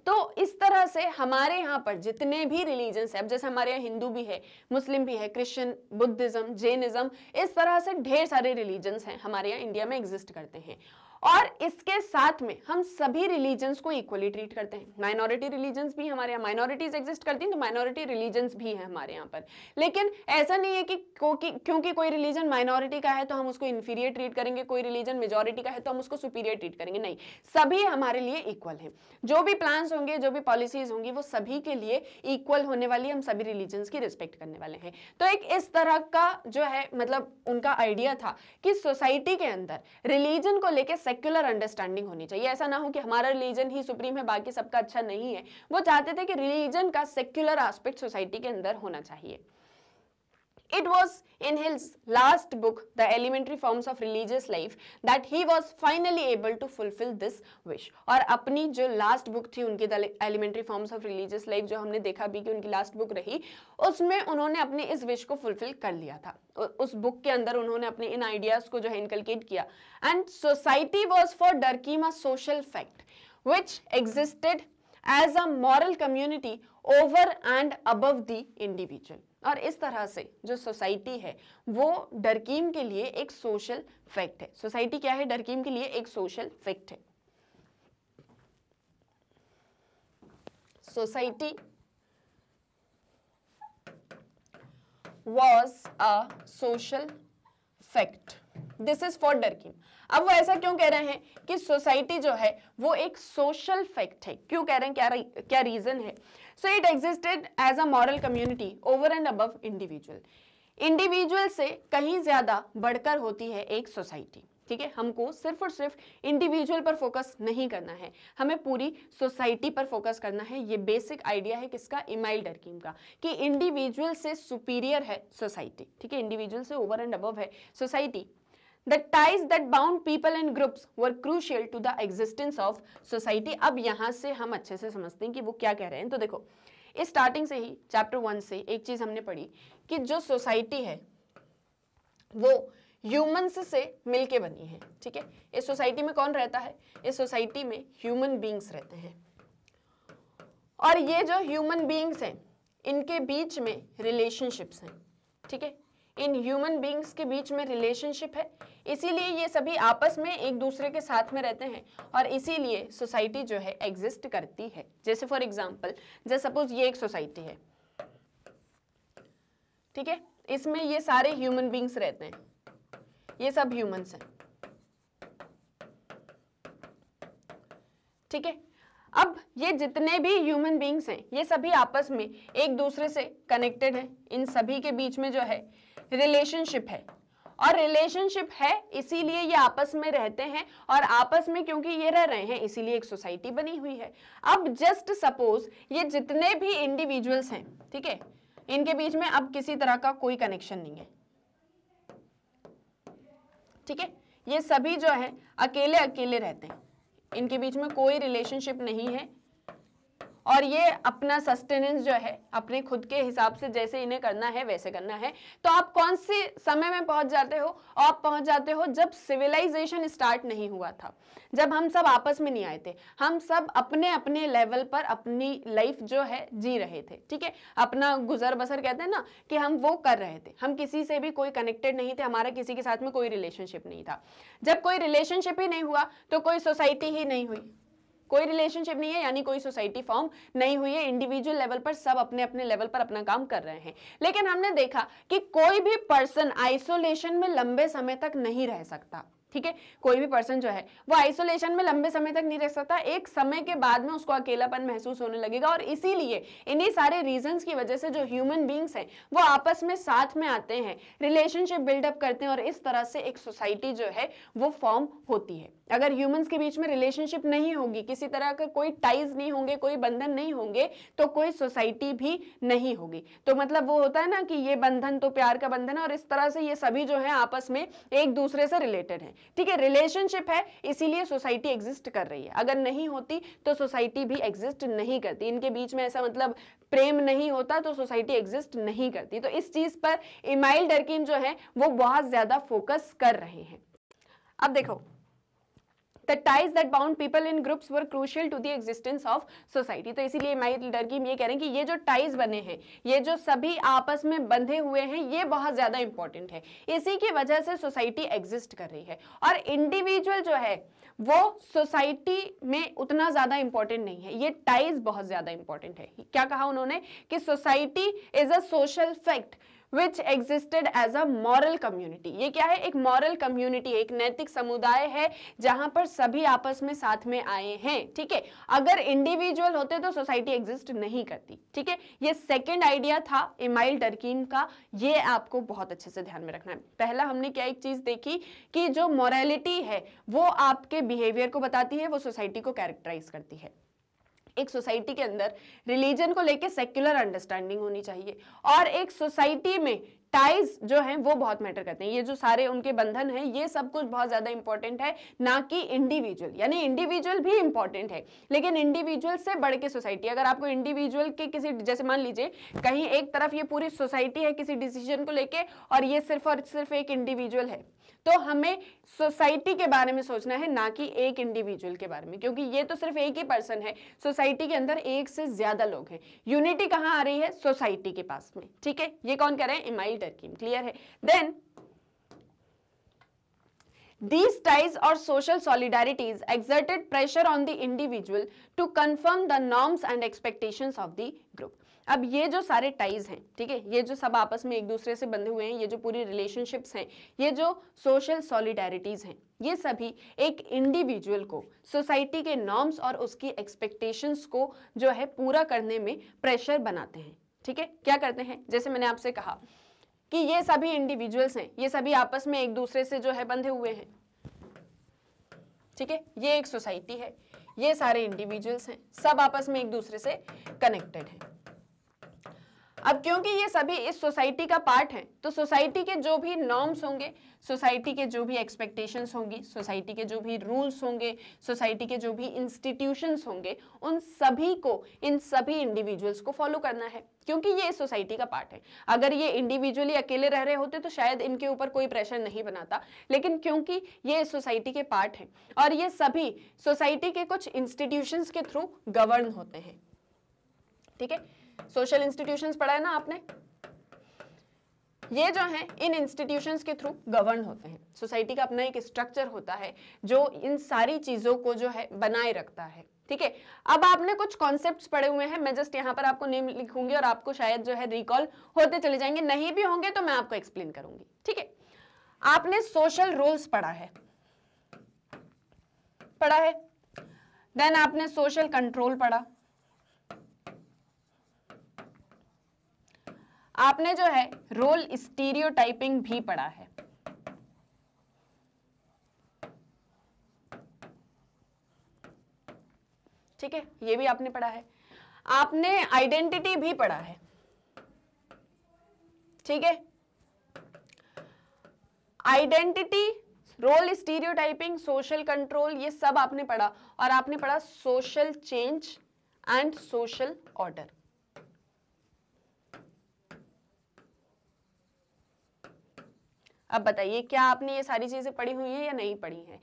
तो इस तरह से हमारे यहाँ पर जितने भी रिलीजन्स हैं जैसे हमारे यहाँ हिंदू भी है मुस्लिम भी है क्रिश्चियन बुद्धिज्म जैनिज्म इस तरह से ढेर सारे रिलीजन्स हैं हमारे यहाँ इंडिया में एग्जिस्ट करते हैं और इसके साथ में हम सभी रिलीजन्स को इक्वली ट्रीट करते हैं माइनॉरिटी रिलीजन्स भी हमारे यहाँ माइनॉरिटीज एग्जिस्ट करती हैं तो माइनॉरिटी रिलीजन्स भी हैं हमारे यहाँ पर लेकिन ऐसा नहीं है कि क्योंकि कोई रिलीजन माइनॉरिटी का है तो हम उसको इन्फीरियर ट्रीट करेंगे कोई रिलीजन मेजोरिटी का है तो हम उसको सुपीरियर ट्रीट करेंगे नहीं सभी हमारे लिए इक्वल है जो भी प्लान होंगे जो भी पॉलिसीज होंगी वो सभी के लिए इक्वल होने वाली हम सभी रिलीजन की रिस्पेक्ट करने वाले हैं तो एक इस तरह का जो है मतलब उनका आइडिया था कि सोसाइटी के अंदर रिलीजन को लेकर सेक्युलर अंडरस्टैंडिंग होनी चाहिए ऐसा ना हो कि हमारा रिलीजन ही सुप्रीम है बाकी सबका अच्छा नहीं है वो चाहते थे कि रिलीजन का सेक्युलर आस्पेक्ट सोसाइटी के अंदर होना चाहिए It was in his last book, The Elementary Forms of Religious Life, that he was finally able to fulfill this wish. और अपनी जो लास्ट बुक थी उनकी The Elementary Forms of Religious Life, जो हमने देखा भी कि उनकी लास्ट बुक रही, उसमें उन्होंने अपने इस विश को फुलफिल कर लिया था उस बुक के अंदर उन्होंने अपने इन आइडियाज़ को जो है इनकलकेट किया and society was for Durkheim a social fact which existed as a moral community over and above the individual. और इस तरह से जो सोसाइटी है वो डरकीम के लिए एक सोशल फैक्ट है सोसाइटी क्या है डरकीम के लिए एक सोशल फैक्ट है society was a social fact this is for Durkheim अब वो ऐसा क्यों कह रहे हैं कि सोसाइटी जो है वो एक सोशल फैक्ट है क्यों कह रहे हैं क्या क्या रीजन है so it existed as a moral community over and above individual individual से कहीं ज़्यादा बढ़कर होती है एक सोसाइटी ठीक है हमको सिर्फ और सिर्फ इंडिविजुअल पर फोकस नहीं करना है हमें पूरी सोसाइटी पर फोकस करना है ये बेसिक आइडिया है किसका इमाइल डरकीम का कि इंडिविजुअल से सुपीरियर है सोसाइटी ठीक है इंडिविजुअल से ओवर एंड अबव है society the ties that bound people and groups were crucial to the existence of society अब यहाँ से हम अच्छे से समझते हैं कि वो क्या कह रहे हैं तो देखो इस स्टार्टिंग से ही चैप्टर वन से एक चीज़ हमने पढ़ी कि जो सोसाइटी है वो ह्यूमंस से मिलके बनी है ठीक है इस सोसाइटी में कौन रहता है इस सोसाइटी में ह्यूमन बींग्स रहते हैं और ये जो ह्यूमन बींग्स हैं इनके बीच में रिलेशनशिप्स हैं ठीक है इन ह्यूमन बींग्स के बीच में रिलेशनशिप है इसीलिए ये सभी आपस में एक दूसरे के साथ में रहते हैं और इसीलिए सोसाइटी जो है एग्जिस्ट करती है जैसे फॉर एग्जाम्पल जैसे सपोज ये एक सोसाइटी है ठीक है इसमें ये सारे ह्यूमन बींग्स रहते हैं ये सब ह्यूमन्स हैं ठीक है अब ये जितने भी ह्यूमन बींग्स हैं ये सभी आपस में एक दूसरे से कनेक्टेड हैं इन सभी के बीच में जो है रिलेशनशिप है और रिलेशनशिप है इसीलिए ये आपस में रहते हैं और आपस में क्योंकि ये रह रहे हैं इसीलिए एक सोसाइटी बनी हुई है अब जस्ट सपोज ये जितने भी इंडिविजुअल्स हैं ठीक है इनके बीच में अब किसी तरह का कोई कनेक्शन नहीं है ठीक है ये सभी जो है अकेले अकेले रहते हैं इनके बीच में कोई रिलेशनशिप नहीं है और ये अपना सस्टेनेंस जो है अपने खुद के हिसाब से जैसे इन्हें करना है वैसे करना है तो आप कौन से समय में पहुंच जाते हो आप पहुंच जाते हो जब सिविलाइजेशन स्टार्ट नहीं हुआ था जब हम सब आपस में नहीं आए थे हम सब अपने अपने लेवल पर अपनी लाइफ जो है जी रहे थे ठीक है अपना गुजर बसर कहते हैं ना कि हम वो कर रहे थे हम किसी से भी कोई कनेक्टेड नहीं थे हमारा किसी के साथ में कोई रिलेशनशिप नहीं था जब कोई रिलेशनशिप ही नहीं हुआ तो कोई सोसाइटी ही नहीं हुई कोई रिलेशनशिप नहीं है यानी कोई सोसाइटी फॉर्म नहीं हुई है इंडिविजुअल लेवल पर सब अपने अपने लेवल पर अपना काम कर रहे हैं लेकिन हमने देखा कि कोई भी पर्सन आइसोलेशन में लंबे समय तक नहीं रह सकता ठीक है कोई भी पर्सन जो है वो आइसोलेशन में लंबे समय तक नहीं रह सकता एक समय के बाद में उसको अकेलापन महसूस होने लगेगा और इसीलिए इन्हीं सारे रीजंस की वजह से जो ह्यूमन बींग्स हैं वो आपस में साथ में आते हैं रिलेशनशिप बिल्डअप करते हैं और इस तरह से एक सोसाइटी जो है वो फॉर्म होती है अगर ह्यूमंस के बीच में रिलेशनशिप नहीं होगी किसी तरह का कोई टाइज नहीं होंगे कोई बंधन नहीं होंगे तो कोई सोसाइटी भी नहीं होगी तो मतलब वो होता है ना कि ये बंधन तो प्यार का बंधन है और इस तरह से ये सभी जो है आपस में एक दूसरे से रिलेटेड है ठीक है रिलेशनशिप है इसीलिए सोसाइटी एग्जिस्ट कर रही है अगर नहीं होती तो सोसाइटी भी एग्जिस्ट नहीं करती इनके बीच में ऐसा मतलब प्रेम नहीं होता तो सोसाइटी एग्जिस्ट नहीं करती तो इस चीज़ पर इमाइल डरकिन जो है वो बहुत ज़्यादा फोकस कर रहे हैं अब देखो the ties that bound people in groups were crucial to the existence of society तो इसीलिए माई डरकीम ये कह रहे हैं कि ये जो टाइज बने हैं ये जो सभी आपस में बंधे हुए हैं ये बहुत ज़्यादा इंपॉर्टेंट है इसी की वजह से सोसाइटी एग्जिस्ट कर रही है और इंडिविजुअल जो है वो सोसाइटी में उतना ज़्यादा इंपॉर्टेंट नहीं है ये टाइज बहुत ज़्यादा इंपॉर्टेंट है क्या कहा उन्होंने कि society is a social fact which existed as a moral community ये क्या है एक मॉरल कम्युनिटी एक नैतिक समुदाय है जहां पर सभी आपस में साथ में आए हैं ठीक है अगर इंडिविजुअल होते तो सोसाइटी एग्जिस्ट नहीं करती ठीक है ये सेकेंड आइडिया था इमाइल टर्किन का ये आपको बहुत अच्छे से ध्यान में रखना है पहला हमने क्या एक चीज देखी कि जो मॉरेलिटी है वो आपके बिहेवियर को बताती है वो सोसाइटी को कैरेक्टराइज करती है एक सोसाइटी के अंदर रिलीजन को लेके सेक्युलर अंडरस्टैंडिंग होनी चाहिए और एक सोसाइटी में टाइज जो हैं वो बहुत मैटर करते हैं ये जो सारे उनके बंधन हैं ये सब कुछ बहुत ज़्यादा इंपॉर्टेंट है ना कि इंडिविजुअल यानी इंडिविजुअल भी इंपॉर्टेंट है लेकिन इंडिविजुअल से बढ़ के सोसाइटी अगर आपको इंडिविजुअल के किसी जैसे मान लीजिए कहीं एक तरफ ये पूरी सोसाइटी है किसी डिसीजन को लेके और ये सिर्फ और सिर्फ एक इंडिविजुअल है तो हमें सोसाइटी के बारे में सोचना है ना कि एक इंडिविजुअल के बारे में क्योंकि ये तो सिर्फ एक ही पर्सन है सोसाइटी के अंदर एक से ज्यादा लोग हैं यूनिटी कहां आ रही है सोसाइटी के पास में ठीक है ये कौन कह रहे हैं इमाइल टर्कीम क्लियर है देन दीज टाइज और social solidarities exerted pressure on the individual to conform the norms and expectation of the group अब ये जो सारे टाइज हैं ठीक है ये जो सब आपस में एक दूसरे से बंधे हुए हैं ये जो पूरी रिलेशनशिप्स हैं ये जो सोशल सॉलिडेरिटीज हैं ये सभी एक इंडिविजुअल को सोसाइटी के नॉर्म्स और उसकी एक्सपेक्टेशंस को जो है पूरा करने में प्रेशर बनाते हैं ठीक है क्या करते हैं जैसे मैंने आपसे कहा कि ये सभी इंडिविजुअल्स हैं ये सभी आपस में एक दूसरे से जो है बंधे हुए हैं ठीक है ये एक सोसाइटी है ये सारे इंडिविजुअल्स हैं सब आपस में एक दूसरे से कनेक्टेड हैं अब क्योंकि ये सभी इस सोसाइटी का पार्ट है तो सोसाइटी के जो भी नॉर्म्स होंगे सोसाइटी के जो भी एक्सपेक्टेशंस होंगी सोसाइटी के जो भी रूल्स होंगे सोसाइटी के जो भी इंस्टीट्यूशंस होंगे उन सभी को इन सभी इंडिविजुअल्स को फॉलो करना है क्योंकि ये इस सोसाइटी का पार्ट है अगर ये इंडिविजुअली अकेले रह रहे होते तो शायद इनके ऊपर कोई प्रेशर नहीं बनाता लेकिन क्योंकि ये इस सोसाइटी के पार्ट है और ये सभी सोसाइटी के कुछ इंस्टीट्यूशन के थ्रू गवर्न होते हैं ठीक है सोशल इंस्टीट्यूशन पढ़ा है ना आपने ये जो है इन इंस्टीट्यूशंस के थ्रू गवर्न होते हैं सोसाइटी का अपना एक स्ट्रक्चर होता है जो इन सारी चीज़ों को जो है बनाए रखता है ठीक है अब आपने कुछ कॉन्सेप्ट्स पढ़े हुए हैं मैं जस्ट यहाँ पर आपको नेम लिखूंगी और आपको शायद जो है रिकॉल होते चले जाएंगे नहीं भी होंगे तो मैं आपको एक्सप्लेन करूंगी ठीक है आपने सोशल रोल्स पढ़ा है पढ़ा है देन आपने सोशल कंट्रोल पढ़ा आपने जो है रोल स्टीरियोटाइपिंग भी पढ़ा है ठीक है ये भी आपने पढ़ा है आपने आइडेंटिटी भी पढ़ा है ठीक है identity role stereotyping social control ये सब आपने पढ़ा और आपने पढ़ा social change and social order अब बताइए क्या आपने ये सारी चीज़ें पढ़ी हुई है या नहीं पढ़ी है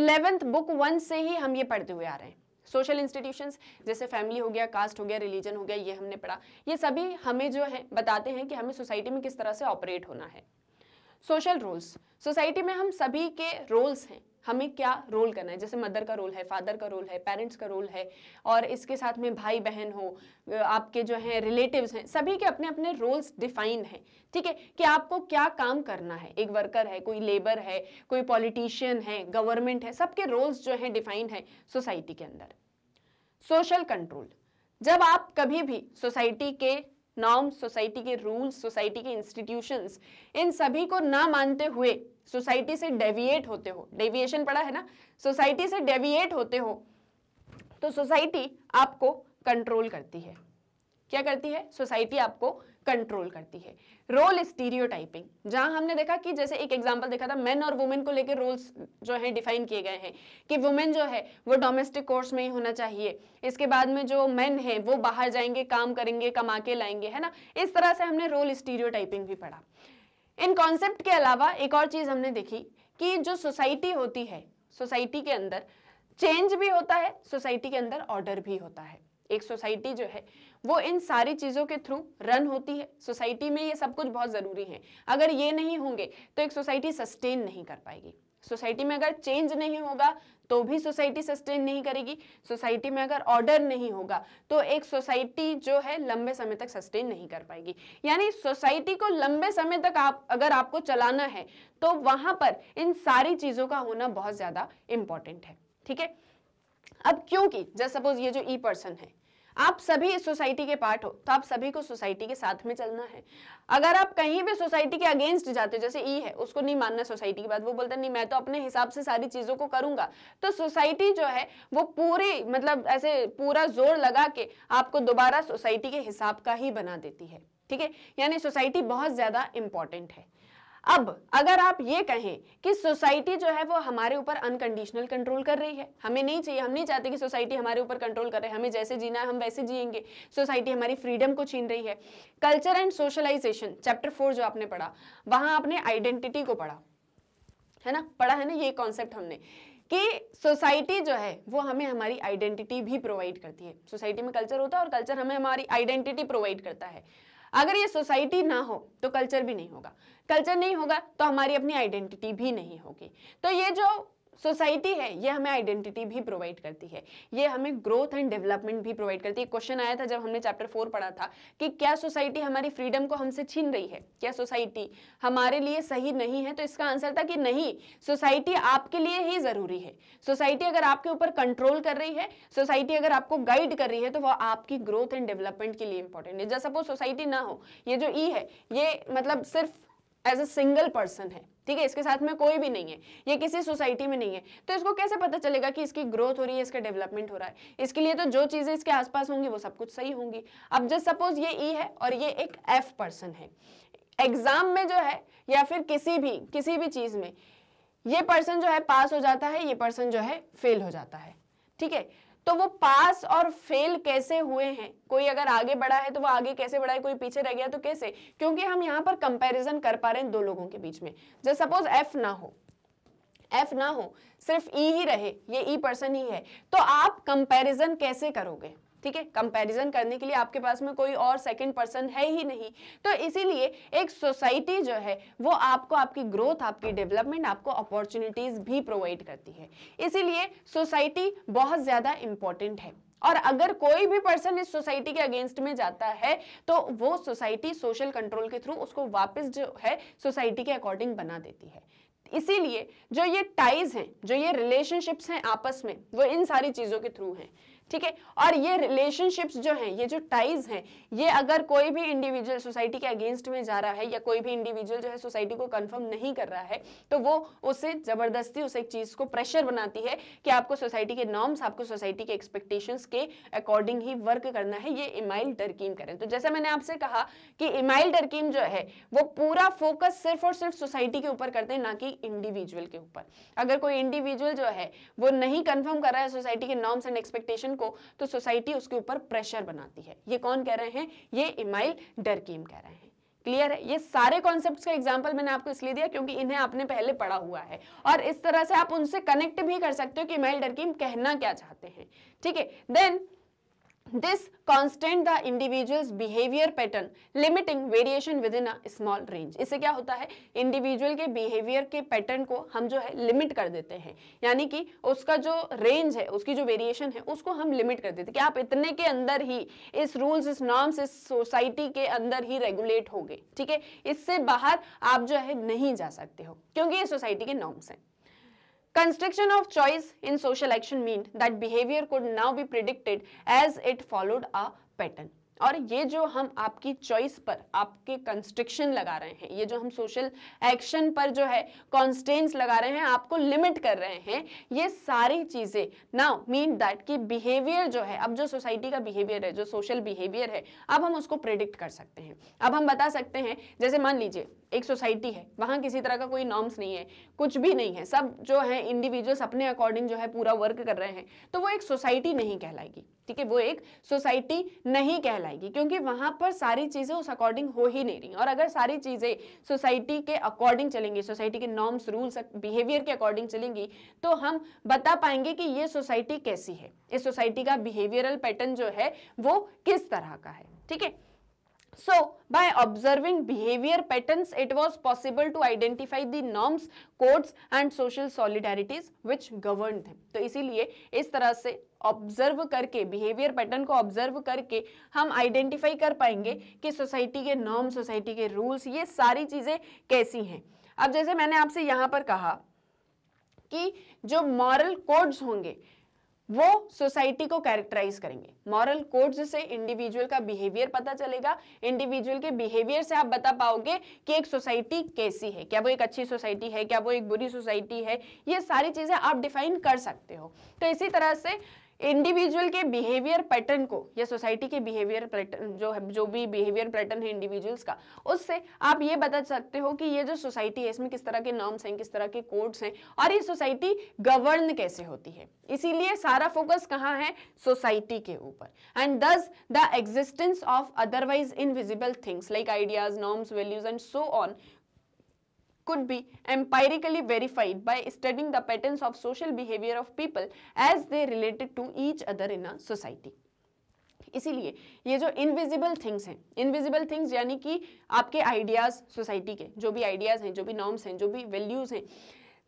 इलेवेंथ बुक वन से ही हम ये पढ़ते हुए आ रहे हैं सोशल इंस्टीट्यूशंस जैसे फैमिली हो गया कास्ट हो गया रिलीजन हो गया ये हमने पढ़ा ये सभी हमें जो है बताते हैं कि हमें सोसाइटी में किस तरह से ऑपरेट होना है सोशल रोल्स सोसाइटी में हम सभी के रोल्स हैं हमें क्या रोल करना है जैसे मदर का रोल है फादर का रोल है पेरेंट्स का रोल है और इसके साथ में भाई बहन हो आपके जो हैं रिलेटिव्स हैं सभी के अपने अपने रोल्स डिफाइंड हैं ठीक है कि आपको क्या काम करना है एक वर्कर है कोई लेबर है कोई पॉलिटिशियन है गवर्नमेंट है सबके रोल्स जो हैं डिफाइंड हैं सोसाइटी के अंदर सोशल कंट्रोल जब आप कभी भी सोसाइटी के नॉर्म्स सोसाइटी के रूल्स सोसाइटी के इंस्टीट्यूशंस इन सभी को ना मानते हुए सोसाइटी से डेविएट होते हो डेविएशन पड़ा है ना सोसाइटी से डेविएट होते हो तो सोसाइटी आपको कंट्रोल करती है क्या करती है सोसाइटी आपको कंट्रोल करती है रोल स्टीरियोटाइपिंग जहां हमने देखा कि जैसे एक एग्जांपल देखा था मेन और वुमेन को लेकर रोल्स जो है डिफाइन किए गए हैं कि वुमेन जो है वो डोमेस्टिक कोर्स में ही होना चाहिए इसके बाद में जो मेन है वो बाहर जाएंगे काम करेंगे कमा के लाएंगे है ना इस तरह से हमने रोल स्टीरियोटाइपिंग भी पढ़ा इन कॉन्सेप्ट के अलावा एक और चीज़ हमने देखी कि जो सोसाइटी होती है सोसाइटी के अंदर चेंज भी होता है सोसाइटी के अंदर ऑर्डर भी होता है एक सोसाइटी जो है वो इन सारी चीज़ों के थ्रू रन होती है सोसाइटी में ये सब कुछ बहुत ज़रूरी है अगर ये नहीं होंगे तो एक सोसाइटी सस्टेन नहीं कर पाएगी सोसाइटी में अगर चेंज नहीं होगा तो भी सोसाइटी सस्टेन नहीं करेगी सोसाइटी में अगर ऑर्डर नहीं होगा तो एक सोसाइटी जो है लंबे समय तक सस्टेन नहीं कर पाएगी यानी सोसाइटी को लंबे समय तक आप अगर आपको चलाना है तो वहां पर इन सारी चीजों का होना बहुत ज्यादा इंपॉर्टेंट है ठीक है अब क्योंकि जैसे सपोज ये जो ई पर्सन है आप सभी सोसाइटी के पार्ट हो तो आप सभी को सोसाइटी के साथ में चलना है अगर आप कहीं भी सोसाइटी के अगेंस्ट जाते हो जैसे ई है उसको नहीं मानना सोसाइटी की बात वो बोलता नहीं मैं तो अपने हिसाब से सारी चीज़ों को करूंगा तो सोसाइटी जो है वो पूरे मतलब ऐसे पूरा जोर लगा के आपको दोबारा सोसाइटी के हिसाब का ही बना देती है ठीक है यानी सोसाइटी बहुत ज़्यादा इंपॉर्टेंट है अब अगर आप ये कहें कि सोसाइटी जो है वो हमारे ऊपर अनकंडीशनल कंट्रोल कर रही है हमें नहीं चाहिए हम नहीं चाहते कि सोसाइटी हमारे ऊपर कंट्रोल करे हमें जैसे जीना है हम वैसे जिएंगे सोसाइटी हमारी फ्रीडम को छीन रही है culture and socialisation chapter four जो आपने पढ़ा वहां आपने आइडेंटिटी को पढ़ा है ना पढ़ा है ना ये कॉन्सेप्ट हमने कि सोसाइटी जो है वो हमें हमारी आइडेंटिटी भी प्रोवाइड करती है सोसाइटी में कल्चर होता है और कल्चर हमें हमारी आइडेंटिटी प्रोवाइड करता है अगर ये सोसाइटी ना हो तो कल्चर भी नहीं होगा कल्चर नहीं होगा तो हमारी अपनी आइडेंटिटी भी नहीं होगी तो ये जो सोसाइटी है ये हमें आइडेंटिटी भी प्रोवाइड करती है ये हमें ग्रोथ एंड डेवलपमेंट भी प्रोवाइड करती है क्वेश्चन आया था जब हमने चैप्टर फोर पढ़ा था कि क्या सोसाइटी हमारी फ्रीडम को हमसे छीन रही है क्या सोसाइटी हमारे लिए सही नहीं है तो इसका आंसर था कि नहीं सोसाइटी आपके लिए ही जरूरी है सोसाइटी अगर आपके ऊपर कंट्रोल कर रही है सोसाइटी अगर आपको गाइड कर रही है तो वह आपकी ग्रोथ एंड डेवलपमेंट के लिए इंपॉर्टेंट है जैसा वो सोसाइटी ना हो ये जो ई e है ये मतलब सिर्फ एज अ सिंगल पर्सन है ठीक है इसके साथ में कोई भी नहीं है ये किसी सोसाइटी में नहीं है तो इसको कैसे पता चलेगा कि इसकी ग्रोथ हो रही है इसका डेवलपमेंट हो रहा है इसके लिए तो जो चीज़ें इसके आसपास होंगी वो सब कुछ सही होंगी अब जस्ट सपोज ये ई e है और ये एक एफ पर्सन है एग्जाम में जो है या फिर किसी भी किसी भी चीज़ में ये पर्सन जो है पास हो जाता है ये पर्सन जो है फेल हो जाता है ठीक है तो वो पास और फेल कैसे हुए हैं कोई अगर आगे बढ़ा है तो वो आगे कैसे बढ़ा है कोई पीछे रह गया तो कैसे क्योंकि हम यहाँ पर कंपैरिजन कर पा रहे हैं दो लोगों के बीच में जैसे सपोज एफ ना हो एफ ना हो सिर्फ ई e ही रहे ये ई e पर्सन ही है तो आप कंपैरिजन कैसे करोगे ठीक है कंपैरिजन करने के लिए आपके पास में कोई और सेकंड पर्सन है ही नहीं तो इसीलिए एक सोसाइटी जो है वो आपको आपकी ग्रोथ आपकी डेवलपमेंट आपको अपॉर्चुनिटीज भी प्रोवाइड करती है इसीलिए सोसाइटी बहुत ज़्यादा इंपॉर्टेंट है और अगर कोई भी पर्सन इस सोसाइटी के अगेंस्ट में जाता है तो वो सोसाइटी सोशल कंट्रोल के थ्रू उसको वापस जो है सोसाइटी के अकॉर्डिंग बना देती है इसीलिए जो ये टाइज हैं जो ये रिलेशनशिप्स हैं आपस में वो इन सारी चीज़ों के थ्रू हैं ठीक है और ये रिलेशनशिप्स जो हैं ये जो टाइज हैं ये अगर कोई भी इंडिविजुअल सोसाइटी के अगेंस्ट में जा रहा है या कोई भी इंडिविजुअल जो है सोसाइटी को कंफर्म नहीं कर रहा है तो वो उसे ज़बरदस्ती उस एक चीज़ को प्रेशर बनाती है कि आपको सोसाइटी के नॉर्म्स आपको सोसाइटी के एक्सपेक्टेशंस के अकॉर्डिंग ही वर्क करना है ये इमाइल टर्कीम करें तो जैसे मैंने आपसे कहा कि इमाइल टर्कीम जो है वो पूरा फोकस सिर्फ और सिर्फ सोसाइटी के ऊपर करते हैं ना कि इंडिविजुअल के ऊपर अगर कोई इंडिविजुअल जो है वो नहीं कन्फर्म कर रहा है सोसाइटी के नॉर्म्स एंड एक्सपेक्टेशन को तो सोसाइटी उसके ऊपर प्रेशर बनाती है ये कौन कह रहे हैं ये इमाइल डरकीम कह रहे हैं क्लियर है ये सारे कॉन्सेप्ट्स का एग्जांपल मैंने आपको इसलिए दिया क्योंकि इन्हें आपने पहले पढ़ा हुआ है और इस तरह से आप उनसे कनेक्ट भी कर सकते हो कि इमाइल डरकीम कहना क्या चाहते हैं ठीक है then This constant the individual's behavior pattern limiting variation within a small range इससे क्या होता है इंडिविजुअल के बिहेवियर के पैटर्न को हम जो है लिमिट कर देते हैं यानी कि उसका जो रेंज है उसकी जो वेरिएशन है उसको हम लिमिट कर देते हैं कि आप इतने के अंदर ही इस रूल्स इस नॉर्म्स इस सोसाइटी के अंदर ही रेगुलेट हो गए ठीक है इससे बाहर आप जो है नहीं जा सकते हो क्योंकि ये सोसाइटी के नॉर्म्स हैं constriction of choice in social action mean that behavior could now be predicted as it followed a pattern. और ये जो हम आपकी चॉइस पर आपके कंस्ट्रिक्शन लगा रहे हैं ये जो हम सोशल एक्शन पर जो है कॉन्स्टेंस लगा रहे हैं आपको लिमिट कर रहे हैं ये सारी चीज़ें नाउ मीन दैट कि बिहेवियर जो है अब जो सोसाइटी का बिहेवियर है जो सोशल बिहेवियर है अब हम उसको प्रिडिक्ट कर सकते हैं अब हम बता सकते हैं जैसे मान लीजिए एक सोसाइटी है वहाँ किसी तरह का कोई नॉर्म्स नहीं है कुछ भी नहीं है सब जो है इंडिविजुअल्स अपने अकॉर्डिंग जो है पूरा वर्क कर रहे हैं तो वो एक सोसाइटी नहीं कहलाएगी ठीक है वो एक सोसाइटी नहीं कहलाएगी क्योंकि वहाँ पर सारी चीज़ें उस अकॉर्डिंग हो ही नहीं रही और अगर सारी चीज़ें सोसाइटी के अकॉर्डिंग चलेंगी सोसाइटी के नॉर्म्स रूल्स बिहेवियर के अकॉर्डिंग चलेंगी तो हम बता पाएंगे कि ये सोसाइटी कैसी है इस सोसाइटी का बिहेवियरल पैटर्न जो है वो किस तरह का है ठीक है So, by observing behavior patterns, it was possible to identify the norms, codes and social solidarities which governed them. तो इसीलिए इस तरह से ऑब्जर्व करके बिहेवियर पैटर्न को ऑब्जर्व करके हम आइडेंटिफाई कर पाएंगे कि सोसाइटी के नॉर्म सोसाइटी के रूल्स ये सारी चीज़ें कैसी हैं अब जैसे मैंने आपसे यहाँ पर कहा कि जो मॉरल कोड्स होंगे वो सोसाइटी को कैरेक्टराइज करेंगे मॉरल कोड्स से इंडिविजुअल का बिहेवियर पता चलेगा इंडिविजुअल के बिहेवियर से आप बता पाओगे कि एक सोसाइटी कैसी है क्या वो एक अच्छी सोसाइटी है क्या वो एक बुरी सोसाइटी है ये सारी चीज़ें आप डिफाइन कर सकते हो तो इसी तरह से इंडिविजुअल के बिहेवियर पैटर्न को या सोसाइटी के बिहेवियर पैटर्न जो है जो भी बिहेवियर पैटर्न है इंडिविजुअल्स का उससे आप ये बता सकते हो कि ये जो सोसाइटी है इसमें किस तरह के नॉर्म्स हैं किस तरह के कोड्स हैं और ये सोसाइटी गवर्न कैसे होती है इसीलिए सारा फोकस कहाँ है सोसाइटी के ऊपर and thus the existence of otherwise invisible things like ideas norms values and so on could be empirically verified by studying the patterns of social behavior of people as they related to each other in a society. इसीलिए ये जो इनविजिबल थिंग्स हैं इनविजिबल थिंग्स यानी कि आपके आइडियाज़ सोसाइटी के जो भी आइडियाज़ हैं जो भी नॉर्म्स हैं जो भी वैल्यूज़ हैं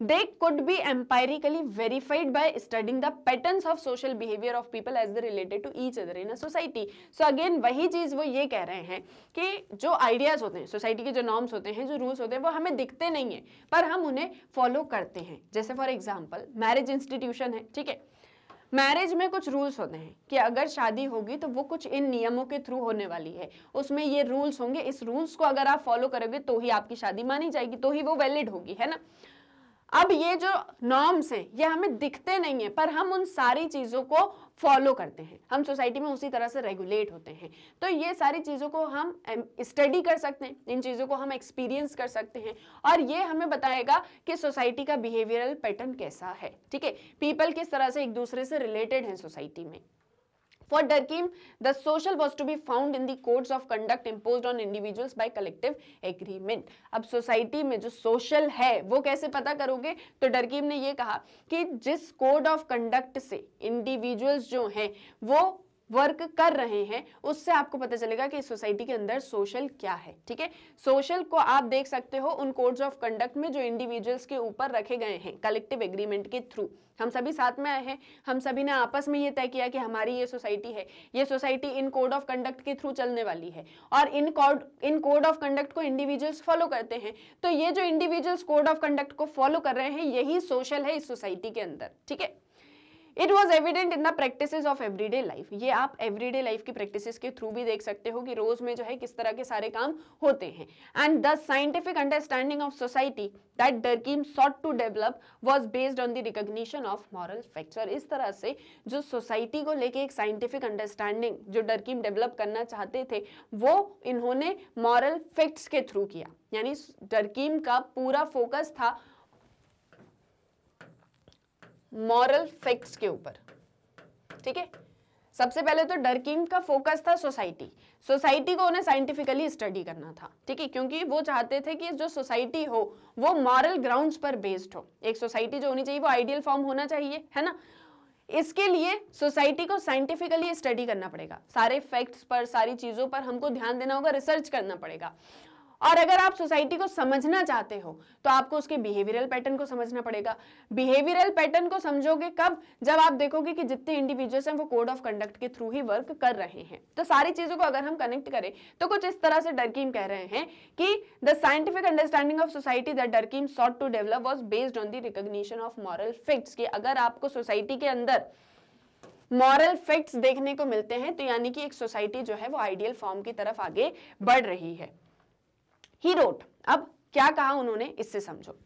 they could be empirically verified by studying the pattern of social behaviour of people as they related to each other in a society so again वही चीज वो ये कह रहे हैं कि जो आइडियाज होते हैं सोसाइटी के जो नॉर्म्स होते हैं जो रूल्स होते हैं वो हमें दिखते नहीं है पर हम उन्हें फॉलो करते हैं जैसे फॉर एग्जाम्पल मैरिज इंस्टीट्यूशन है ठीक है मैरिज में कुछ रूल्स होते हैं कि अगर शादी होगी तो वो कुछ इन नियमों के थ्रू होने वाली है उसमें ये रूल्स होंगे इस रूल्स को अगर आप फॉलो करोगे तो ही आपकी शादी मानी जाएगी तो ही वो वैलिड होगी है ना अब ये जो नॉर्म्स हैं ये हमें दिखते नहीं है पर हम उन सारी चीज़ों को फॉलो करते हैं हम सोसाइटी में उसी तरह से रेगुलेट होते हैं तो ये सारी चीज़ों को हम स्टडी um, कर सकते हैं इन चीज़ों को हम एक्सपीरियंस कर सकते हैं और ये हमें बताएगा कि सोसाइटी का बिहेवियरल पैटर्न कैसा है ठीक है पीपल किस तरह से एक दूसरे से रिलेटेड हैं सोसाइटी में for Durkheim the social was to be found in the codes of conduct impose on individual by collective agreement अब सोसाइटी में जो सोशल है वो कैसे पता करोगे तो डरकीम ने ये कहा कि जिस कोड ऑफ कंडक्ट से इंडिविजुअल्स जो हैं वो वर्क कर रहे हैं उससे आपको पता चलेगा कि सोसाइटी के अंदर सोशल क्या है ठीक है सोशल को आप देख सकते हो उन कोड्स ऑफ कंडक्ट में जो इंडिविजुअल्स के ऊपर रखे गए हैं कलेक्टिव एग्रीमेंट के थ्रू हम सभी साथ में आए हैं हम सभी ने आपस में ये तय किया कि हमारी ये सोसाइटी है ये सोसाइटी इन कोड ऑफ कंडक्ट के थ्रू चलने वाली है और इन कोड इन कोड ऑफ कंडक्ट को इंडिविजुअल्स फॉलो करते हैं तो ये जो इंडिविजुअल्स कोड ऑफ कंडक्ट को फॉलो कर रहे हैं यही सोशल है इस सोसाइटी के अंदर ठीक है it was evident in the practice of everyday life ये आप एवरीडे लाइफ की प्रैक्टिस के थ्रू भी देख सकते हो कि रोज में जो है किस तरह के सारे काम होते हैं and the scientific understanding of society that Durkheim sought to develop was based on the recognition of moral facts इस तरह से जो सोसाइटी को लेके एक साइंटिफिक अंडरस्टैंडिंग जो डरकीम डेवलप करना चाहते थे वो इन्होंने मॉरल फैक्ट्स के थ्रू किया यानी डरकीम का पूरा फोकस था मॉरल फैक्ट्स के ऊपर ठीक है सबसे पहले तो डरकिंग का फोकस था सोसाइटी सोसाइटी को उन्हें साइंटिफिकली स्टडी करना था ठीक है क्योंकि वो चाहते थे कि जो सोसाइटी हो वो मॉरल ग्राउंड्स पर बेस्ड हो एक सोसाइटी जो होनी चाहिए वो आइडियल फॉर्म होना चाहिए है ना इसके लिए सोसाइटी को साइंटिफिकली स्टडी करना पड़ेगा सारे फैक्ट्स पर सारी चीज़ों पर हमको ध्यान देना होगा रिसर्च करना पड़ेगा और अगर आप सोसाइटी को समझना चाहते हो तो आपको उसके बिहेवियरल पैटर्न को समझना पड़ेगा बिहेवियरल पैटर्न को समझोगे कब जब आप देखोगे कि जितने इंडिविजुअल्स हैं वो कोड ऑफ कंडक्ट के थ्रू ही वर्क कर रहे हैं तो सारी चीजों को अगर हम कनेक्ट करें तो कुछ इस तरह से डरकीम कह रहे हैं कि the scientific understanding of society the Durkheim sought to develop was based on the recognition of moral facts की अगर आपको सोसाइटी के अंदर मॉरल फैक्ट्स देखने को मिलते हैं तो यानी कि एक सोसाइटी जो है वो आइडियल फॉर्म की तरफ आगे बढ़ रही है ही रोट अब क्या कहा उन्होंने इससे समझो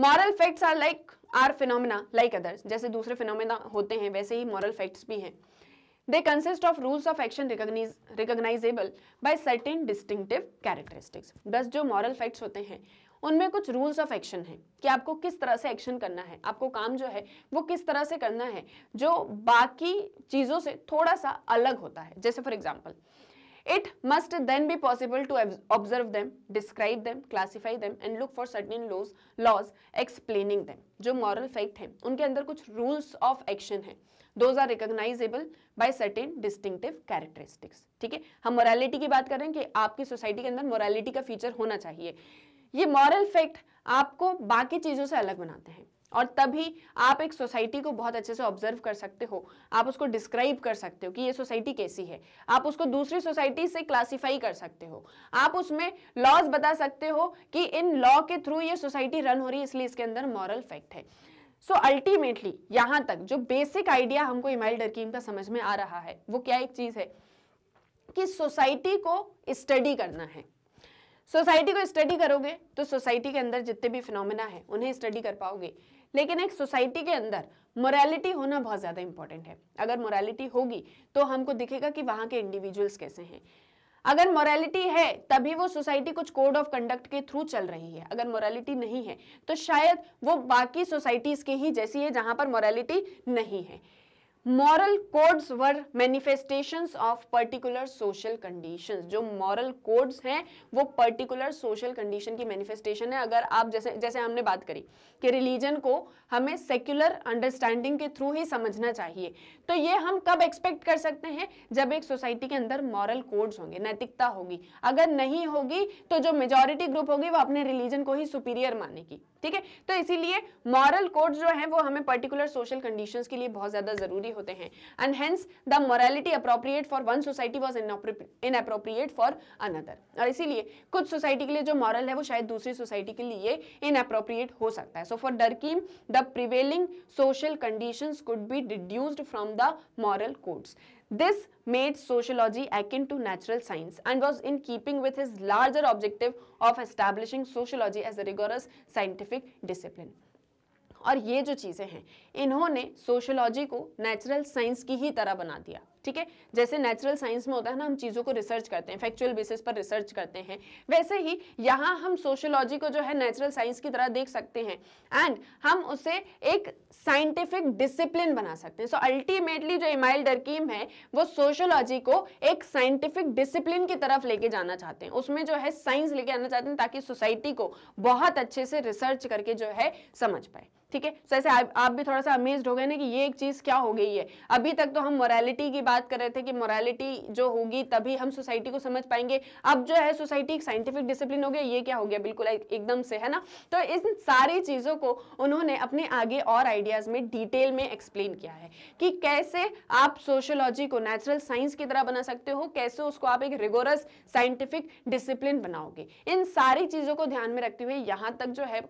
moral facts are like are phenomena like others जैसे दूसरे फिनोमिना होते हैं वैसे ही मॉरल फैक्ट्स भी हैं they consist of rules of action recognisable by certain distinctive characteristics बस जो मॉरल फैक्ट्स होते हैं उनमें कुछ रूल्स ऑफ एक्शन हैं कि आपको किस तरह से एक्शन करना है आपको काम जो है वो किस तरह से करना है जो बाकी चीज़ों से थोड़ा सा अलग होता है जैसे for example it must then be possible to observe them describe them classify them and look for certain laws laws explaining them jo moral fact hai unke andar kuch rules of action hai those are recognizable by certain distinctive characteristics theek hai hum morality ki baat kar rahe hain ki aapki society ke andar morality ka feature hona chahiye ये moral fact आपको बाकी चीज़ों से अलग बनाते हैं और तभी आप एक सोसाइटी को बहुत अच्छे से ऑब्जर्व कर सकते हो आप उसको डिस्क्राइब कर सकते हो कि ये सोसाइटी कैसी है आप उसको दूसरी सोसाइटी से क्लासिफाई कर सकते हो आप उसमें लॉज बता सकते हो कि इन लॉ के थ्रू ये सोसाइटी रन हो रही है इसलिए इसके अंदर मॉरल फैक्ट है सो अल्टीमेटली यहाँ तक जो बेसिक आइडिया हमको इमाइल डरकीम का समझ में आ रहा है वो क्या एक चीज़ है कि सोसाइटी को स्टडी करना है सोसाइटी को स्टडी करोगे तो सोसाइटी के अंदर जितने भी फिनोमिना है उन्हें स्टडी कर पाओगे लेकिन एक सोसाइटी के अंदर मोरालिटी होना बहुत ज़्यादा इंपॉर्टेंट है अगर मोरालिटी होगी तो हमको दिखेगा कि वहाँ के इंडिविजुअल्स कैसे हैं अगर मोरालिटी है तभी वो सोसाइटी कुछ कोड ऑफ कंडक्ट के थ्रू चल रही है अगर मोरालिटी नहीं है तो शायद वो बाकी सोसाइटीज़ के ही जैसी है जहां पर मोरालिटी नहीं है moral codes were manifestation of particular social condition जो मॉरल कोड्स हैं वो पर्टिकुलर सोशल कंडीशन की मैनिफेस्टेशन है अगर आप जैसे जैसे हमने बात करी कि रिलीजन को हमें सेक्युलर अंडरस्टैंडिंग के थ्रू ही समझना चाहिए तो ये हम कब एक्सपेक्ट कर सकते हैं जब एक सोसाइटी के अंदर मॉरल कोड्स होंगे नैतिकता होगी अगर नहीं होगी तो जो मेजोरिटी ग्रुप होगी वो अपने रिलीजन को ही सुपीरियर मानेगी ठीक है तो इसीलिए मॉरल कोड्स जो है वो हमें पर्टिकुलर सोशल कंडीशन के लिए बहुत ज़्यादा ज़रूरी होते हैं and hence the morality appropriate for one society was inappropriate for another और इसीलिए कुछ सोसाइटी के लिए जो मॉरल है वो शायद दूसरी सोसाइटी के लिए इन अप्रोप्रिएट हो सकता है so for Durkheim the prevailing social condition could be deduced from the moral codes This made sociology akin to natural science and was in keeping with his larger objective of establishing sociology as a rigorous scientific discipline. और ये जो चीज़ें हैं इन्होंने सोशोलॉजी को नेचुरल साइंस की ही तरह बना दिया ठीक है जैसे नेचुरल साइंस में होता है ना हम चीज़ों को रिसर्च करते हैं फैक्चुअल बेसिस पर रिसर्च करते हैं वैसे ही यहाँ हम सोशोलॉजी को जो है नेचुरल साइंस की तरह देख सकते हैं एंड हम उसे एक साइंटिफिक डिसिप्लिन बना सकते हैं सो अल्टीमेटली जो इमाइल डरकीम है वो सोशोलॉजी को एक साइंटिफिक डिसिप्लिन की तरफ लेके जाना चाहते हैं उसमें जो है साइंस लेके आना चाहते हैं ताकि सोसाइटी को बहुत अच्छे से रिसर्च करके जो है समझ पाए ठीक है so, ऐसे आप, आप भी थोड़ा सा अमेज्ड हो गए ना कि ये एक चीज़ क्या हो गई है अभी तक तो हम मोरालिटी की बात बात कर रहे थे कि मोरालिटी जो होगी तभी हम सोसाइटी को समझ पाएंगे अब जो है सोसाइटी एक साइंटिफिक डिसिप्लिन हो गया ये क्या हो गया बिल्कुल एकदम से है ना तो इन सारी चीज़ों को उन्होंने अपने आगे और आइडियाज़ में डिटेल में एक्सप्लेन किया है कि कैसे आप सोशोलॉजी को नेचुरल साइंस की तरह बना सकते हो कैसे उसको आप एक रिगोरस साइंटिफिक डिसिप्लिन बनाओगे इन सारी चीज़ों को ध्यान में रखते हुए यहां तक जो है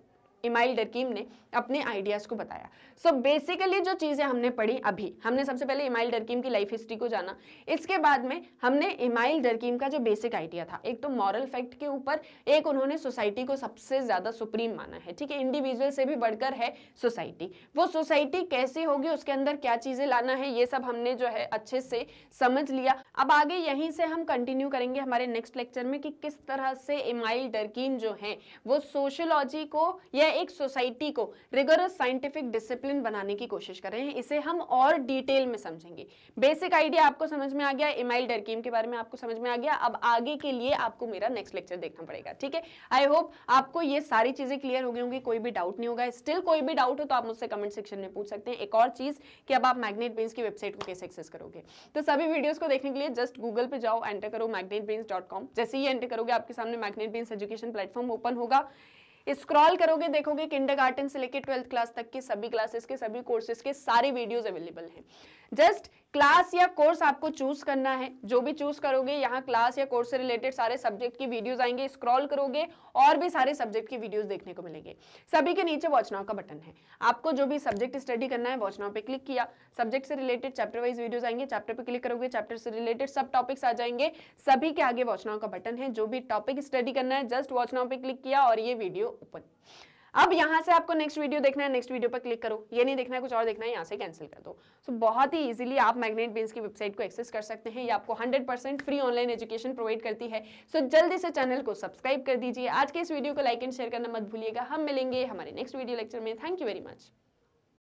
इमाइल डरकीम ने अपने आइडियाज़ को बताया सो so बेसिकली जो चीज़ें हमने पढ़ी अभी हमने सबसे पहले इमाइल डरकीम की लाइफ हिस्ट्री को जाना इसके बाद में हमने इमाइल डरकीम का जो बेसिक आइडिया था एक तो मॉरल फैक्ट के ऊपर एक उन्होंने सोसाइटी को सबसे ज़्यादा सुप्रीम माना है ठीक है इंडिविजुअल से भी बढ़कर है सोसाइटी वो सोसाइटी कैसी होगी उसके अंदर क्या चीज़ें लाना है ये सब हमने जो है अच्छे से समझ लिया अब आगे यहीं से हम कंटिन्यू करेंगे हमारे नेक्स्ट लेक्चर में कि किस तरह से इमाइल डरकीम जो है वो सोशोलॉजी को या या एक सोसाइटी को रिगोरस साइंटिफिक डिसिप्लिन बनाने की कोशिश कर रहे हैं इसे हम और डिटेल में समझेंगे बेसिक आइडिया आपको समझ में आ गया इमाइल डरकीम के बारे में आपको समझ में आ गया अब आगे के लिए आपको मेरा नेक्स्ट लेक्चर देखना पड़ेगा ठीक है आई होप आपको ये सारी चीज़ें क्लियर हो गई होंगी कोई भी डाउट नहीं होगा स्टिल कोई भी डाउट हो तो आप मुझसे कमेंट सेक्शन में पूछ सकते हैं एक और चीज़ कि अब आप मैग्नेट बेंस की वेबसाइट को कैसे एक्सेस करोगे तो सभी वीडियोज़ को देखने के लिए जस्ट गूगल पे जाओ एंटर करो मैग्नेट जैसे ही एंटर करोगे आपके सामने Magnet Brains education platform open होगा स्क्रॉल करोगे देखोगे किंडर से लेकर ट्वेल्थ क्लास तक के सभी क्लासेस के सभी कोर्सेज के सारे वीडियोज अवेलेबल हैं जस्ट क्लास या कोर्स आपको चूज करना है जो भी चूज करोगे यहाँ क्लास या कोर्स से रिलेटेड सारे सब्जेक्ट की वीडियोस आएंगे स्क्रॉल करोगे और भी सारे सब्जेक्ट की वीडियोस देखने को मिलेंगे सभी के नीचे वॉच का बटन है आपको जो भी सब्जेक्ट स्टडी करना है वॉच पे क्लिक किया सब्जेक्ट से रिलेटेड चैप्टर वाइज वीडियोज आएंगे चैप्टर पे क्लिक करोगे चैप्टर से रिलेटेड सब टॉपिक्स आ जाएंगे सभी के आगे वॉच का बटन है जो भी टॉपिक स्टडी करना है जस्ट वॉचनाओ पे क्लिक किया और ये वीडियो ओपन अब यहाँ से आपको नेक्स्ट वीडियो देखना है नेक्स्ट वीडियो पर क्लिक करो ये नहीं देखना है कुछ और देखना है यहाँ से कैंसिल कर दो सो so, बहुत ही इजीली आप मैग्नेट बीन्स की वेबसाइट को एक्सेस कर सकते हैं ये आपको 100% फ्री ऑनलाइन एजुकेशन प्रोवाइड करती है सो so, जल्दी से चैनल को सब्सक्राइब कर दीजिए आज के इस वीडियो को लाइक एंड शेयर करना मत भूलिएगा हम मिलेंगे हमारे नेक्स्ट वीडियो लेक्चर में थैंक यू वेरी मच